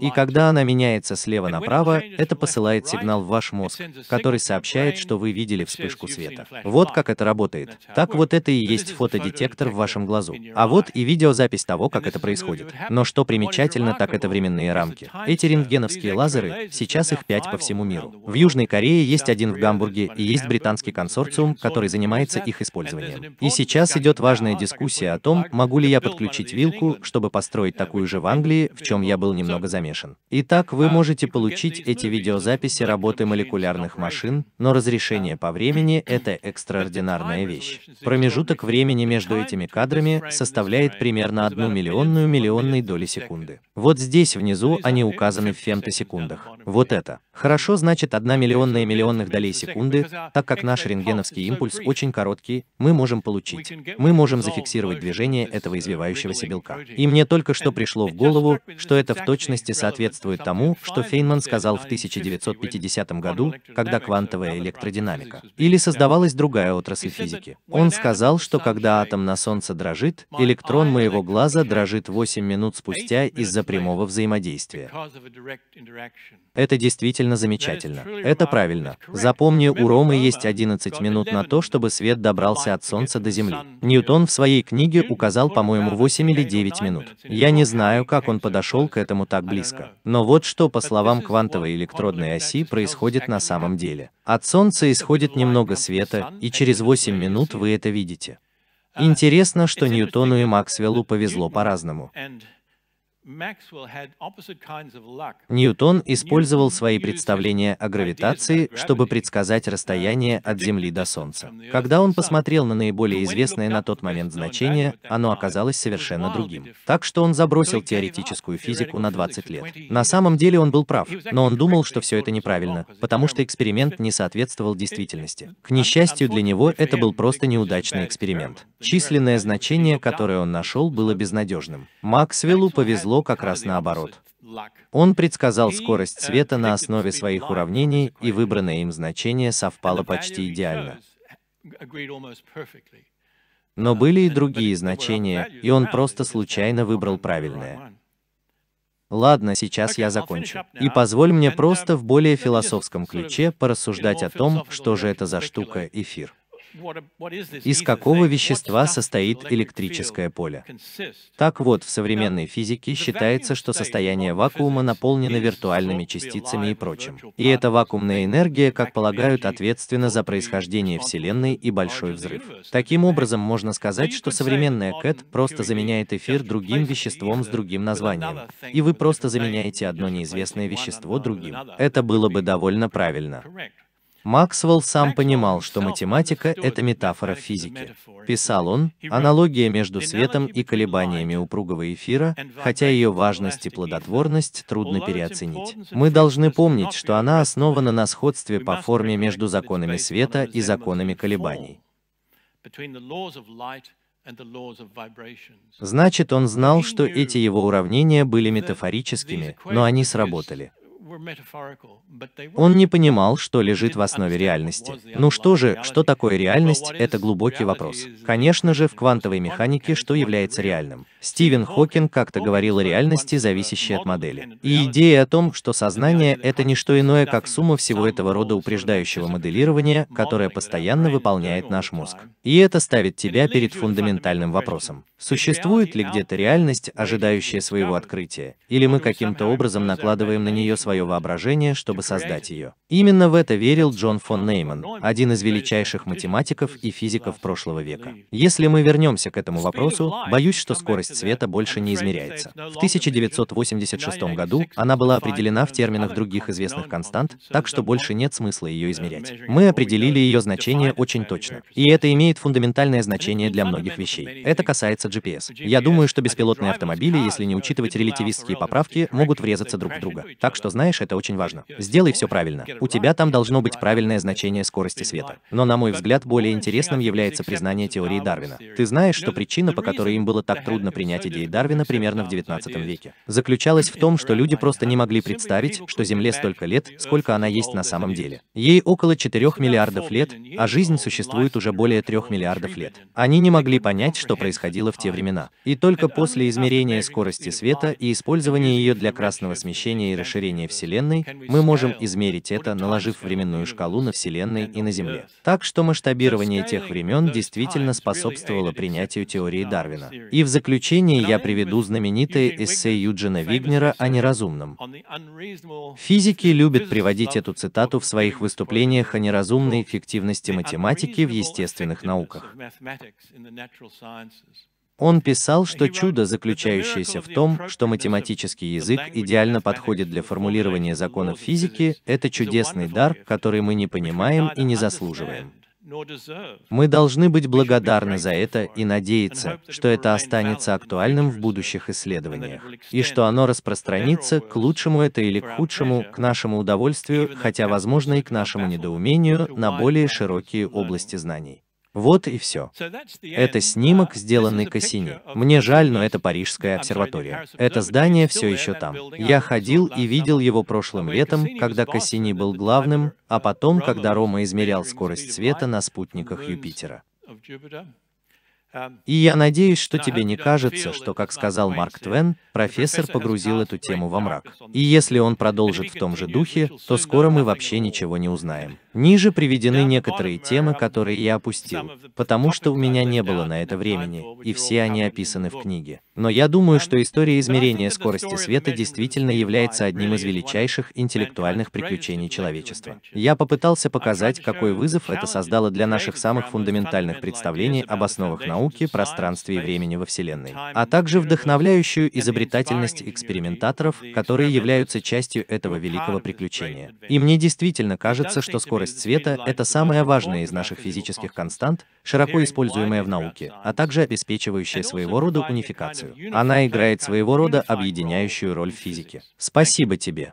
И когда она меняется слева направо, это посылает сигнал в ваш мозг, который сообщает, что вы видели вспышку света. Вот как это работает. Так вот это и есть фотодетектор в вашем глазу. А вот и видеозапись того, как это происходит. Но что примечательно, так это временные рамки. Эти рентгеновские лазеры, сейчас их пять по всему миру. В Южной Корее есть один в Гамбурге, и есть британский консорциум, который занимается их использованием. И сейчас идет важная дискуссия о том, могу ли я подключить вилку, чтобы построить такую же в Англии, истории, в чем я был немного замешан. Итак, вы можете получить эти видеозаписи работы молекулярных машин, но разрешение по времени — это экстраординарная вещь. Промежуток времени между этими кадрами составляет примерно одну миллионную миллионной доли секунды. Вот здесь внизу они указаны в фемтосекундах. Вот это. Хорошо, значит, одна миллионная миллионных долей секунды, так как наш рентгеновский импульс очень короткий, мы можем получить. Мы можем зафиксировать движение этого извивающегося белка. И мне только что пришло в голову, голову, что это в точности соответствует тому, что Фейнман сказал в 1950 году, когда квантовая электродинамика. Или создавалась другая отрасль физики. Он сказал, что когда атом на Солнце дрожит, электрон моего глаза дрожит 8 минут спустя из-за прямого взаимодействия. Это действительно замечательно. Это правильно. Запомни, у Ромы есть 11 минут на то, чтобы свет добрался от Солнца до Земли. Ньютон в своей книге указал, по-моему, 8 или 9 минут. Я не знаю, как он он подошел к этому так близко. Но вот что, по словам квантовой электродной оси, происходит на самом деле. От Солнца исходит немного света, и через 8 минут вы это видите. Интересно, что Ньютону и Максвеллу повезло по-разному. Ньютон использовал свои представления о гравитации, чтобы предсказать расстояние от Земли до Солнца. Когда он посмотрел на наиболее известное на тот момент значение, оно оказалось совершенно другим. Так что он забросил теоретическую физику на 20 лет. На самом деле он был прав, но он думал, что все это неправильно, потому что эксперимент не соответствовал действительности. К несчастью для него, это был просто неудачный эксперимент. Численное значение, которое он нашел, было безнадежным. Максвеллу повезло произошло как раз наоборот. Он предсказал скорость uh, света на основе своих уравнений, и выбранное им значение совпало почти идеально. Но были и uh, другие значения, и он просто случайно выбрал правильное. Ладно, сейчас я закончу. И позволь мне просто um, в более философском ключе порассуждать о том, что же это за штука эфир. Из какого вещества состоит электрическое поле? Так вот, в современной физике считается, что состояние вакуума наполнено виртуальными частицами и прочим. И эта вакуумная энергия, как полагают, ответственна за происхождение Вселенной и Большой Взрыв. Таким образом, можно сказать, что современная КЭТ просто заменяет эфир другим веществом с другим названием. И вы просто заменяете одно неизвестное вещество другим. Это было бы довольно правильно. Максвелл сам понимал, что математика — это метафора физики. Писал он, аналогия между светом и колебаниями упругого эфира, хотя ее важность и плодотворность трудно переоценить. Мы должны помнить, что она основана на сходстве по форме между законами света и законами колебаний. Значит, он знал, что эти его уравнения были метафорическими, но они сработали. Он не понимал, что лежит в основе реальности. Ну что же, что такое реальность, это глубокий вопрос. Конечно же, в квантовой механике что является реальным? Стивен Хокинг как-то говорил о реальности, зависящей от модели. И идея о том, что сознание — это не что иное, как сумма всего этого рода упреждающего моделирования, которое постоянно выполняет наш мозг. И это ставит тебя перед фундаментальным вопросом. Существует ли где-то реальность, ожидающая своего открытия? Или мы каким-то образом накладываем на нее свое воображение, чтобы типа создать ее. Именно в это верил Джон фон Нейман, один из величайших математиков и физиков прошлого века. Если мы вернемся к этому вопросу, боюсь, что скорость света больше не измеряется. В 1986 году она была определена в терминах других известных констант, так что больше нет смысла ее измерять. Мы определили ее значение очень точно. И это имеет фундаментальное значение для многих вещей. Это касается GPS. Я думаю, что беспилотные автомобили, если не учитывать релятивистские поправки, могут врезаться друг в друга. Так что, знаешь, знаешь, это очень важно. Сделай все правильно. У тебя там должно быть правильное значение скорости света. Но, на мой взгляд, более интересным является признание теории Дарвина. Ты знаешь, что причина, по которой им было так трудно принять идеи Дарвина примерно в 19 веке, заключалась в том, что люди просто не могли представить, что Земле столько лет, сколько она есть на самом деле. Ей около 4 миллиардов лет, а жизнь существует уже более 3 миллиардов лет. Они не могли понять, что происходило в те времена. И только после измерения скорости света и использования ее для красного смещения и расширения всего. Вселенной, мы можем измерить это, наложив временную шкалу на Вселенной и на Земле. Так что масштабирование тех времен действительно способствовало принятию теории Дарвина. И в заключение я приведу знаменитое эссе Юджина Вигнера о неразумном. Физики любят приводить эту цитату в своих выступлениях о неразумной эффективности математики в естественных науках. Он писал, что чудо, заключающееся в том, что математический язык идеально подходит для формулирования законов физики, это чудесный дар, который мы не понимаем и не заслуживаем. Мы должны быть благодарны за это и надеяться, что это останется актуальным в будущих исследованиях, и что оно распространится к лучшему это или к худшему, к нашему удовольствию, хотя возможно и к нашему недоумению, на более широкие области знаний. Вот и все. Это снимок, сделанный Кассини. Мне жаль, но это Парижская обсерватория. Это здание все еще там. Я ходил и видел его прошлым летом, когда Кассини был главным, а потом, когда Рома измерял скорость света на спутниках Юпитера. И я надеюсь, что тебе не кажется, что, как сказал Марк Твен, профессор погрузил эту тему во мрак. И если он продолжит в том же духе, то скоро мы вообще ничего не узнаем. Ниже приведены некоторые темы, которые я опустил, потому что у меня не было на это времени, и все они описаны в книге. Но я думаю, что история измерения скорости света действительно является одним из величайших интеллектуальных приключений человечества. Я попытался показать, какой вызов это создало для наших самых фундаментальных представлений об основах науки, пространстве и времени во Вселенной, а также вдохновляющую изобретательность экспериментаторов, которые являются частью этого великого приключения. И мне действительно кажется, что скорость света — это самая важная из наших физических констант, широко используемая в науке, а также обеспечивающая своего рода унификацию. Она играет своего рода объединяющую роль в физике. Спасибо тебе.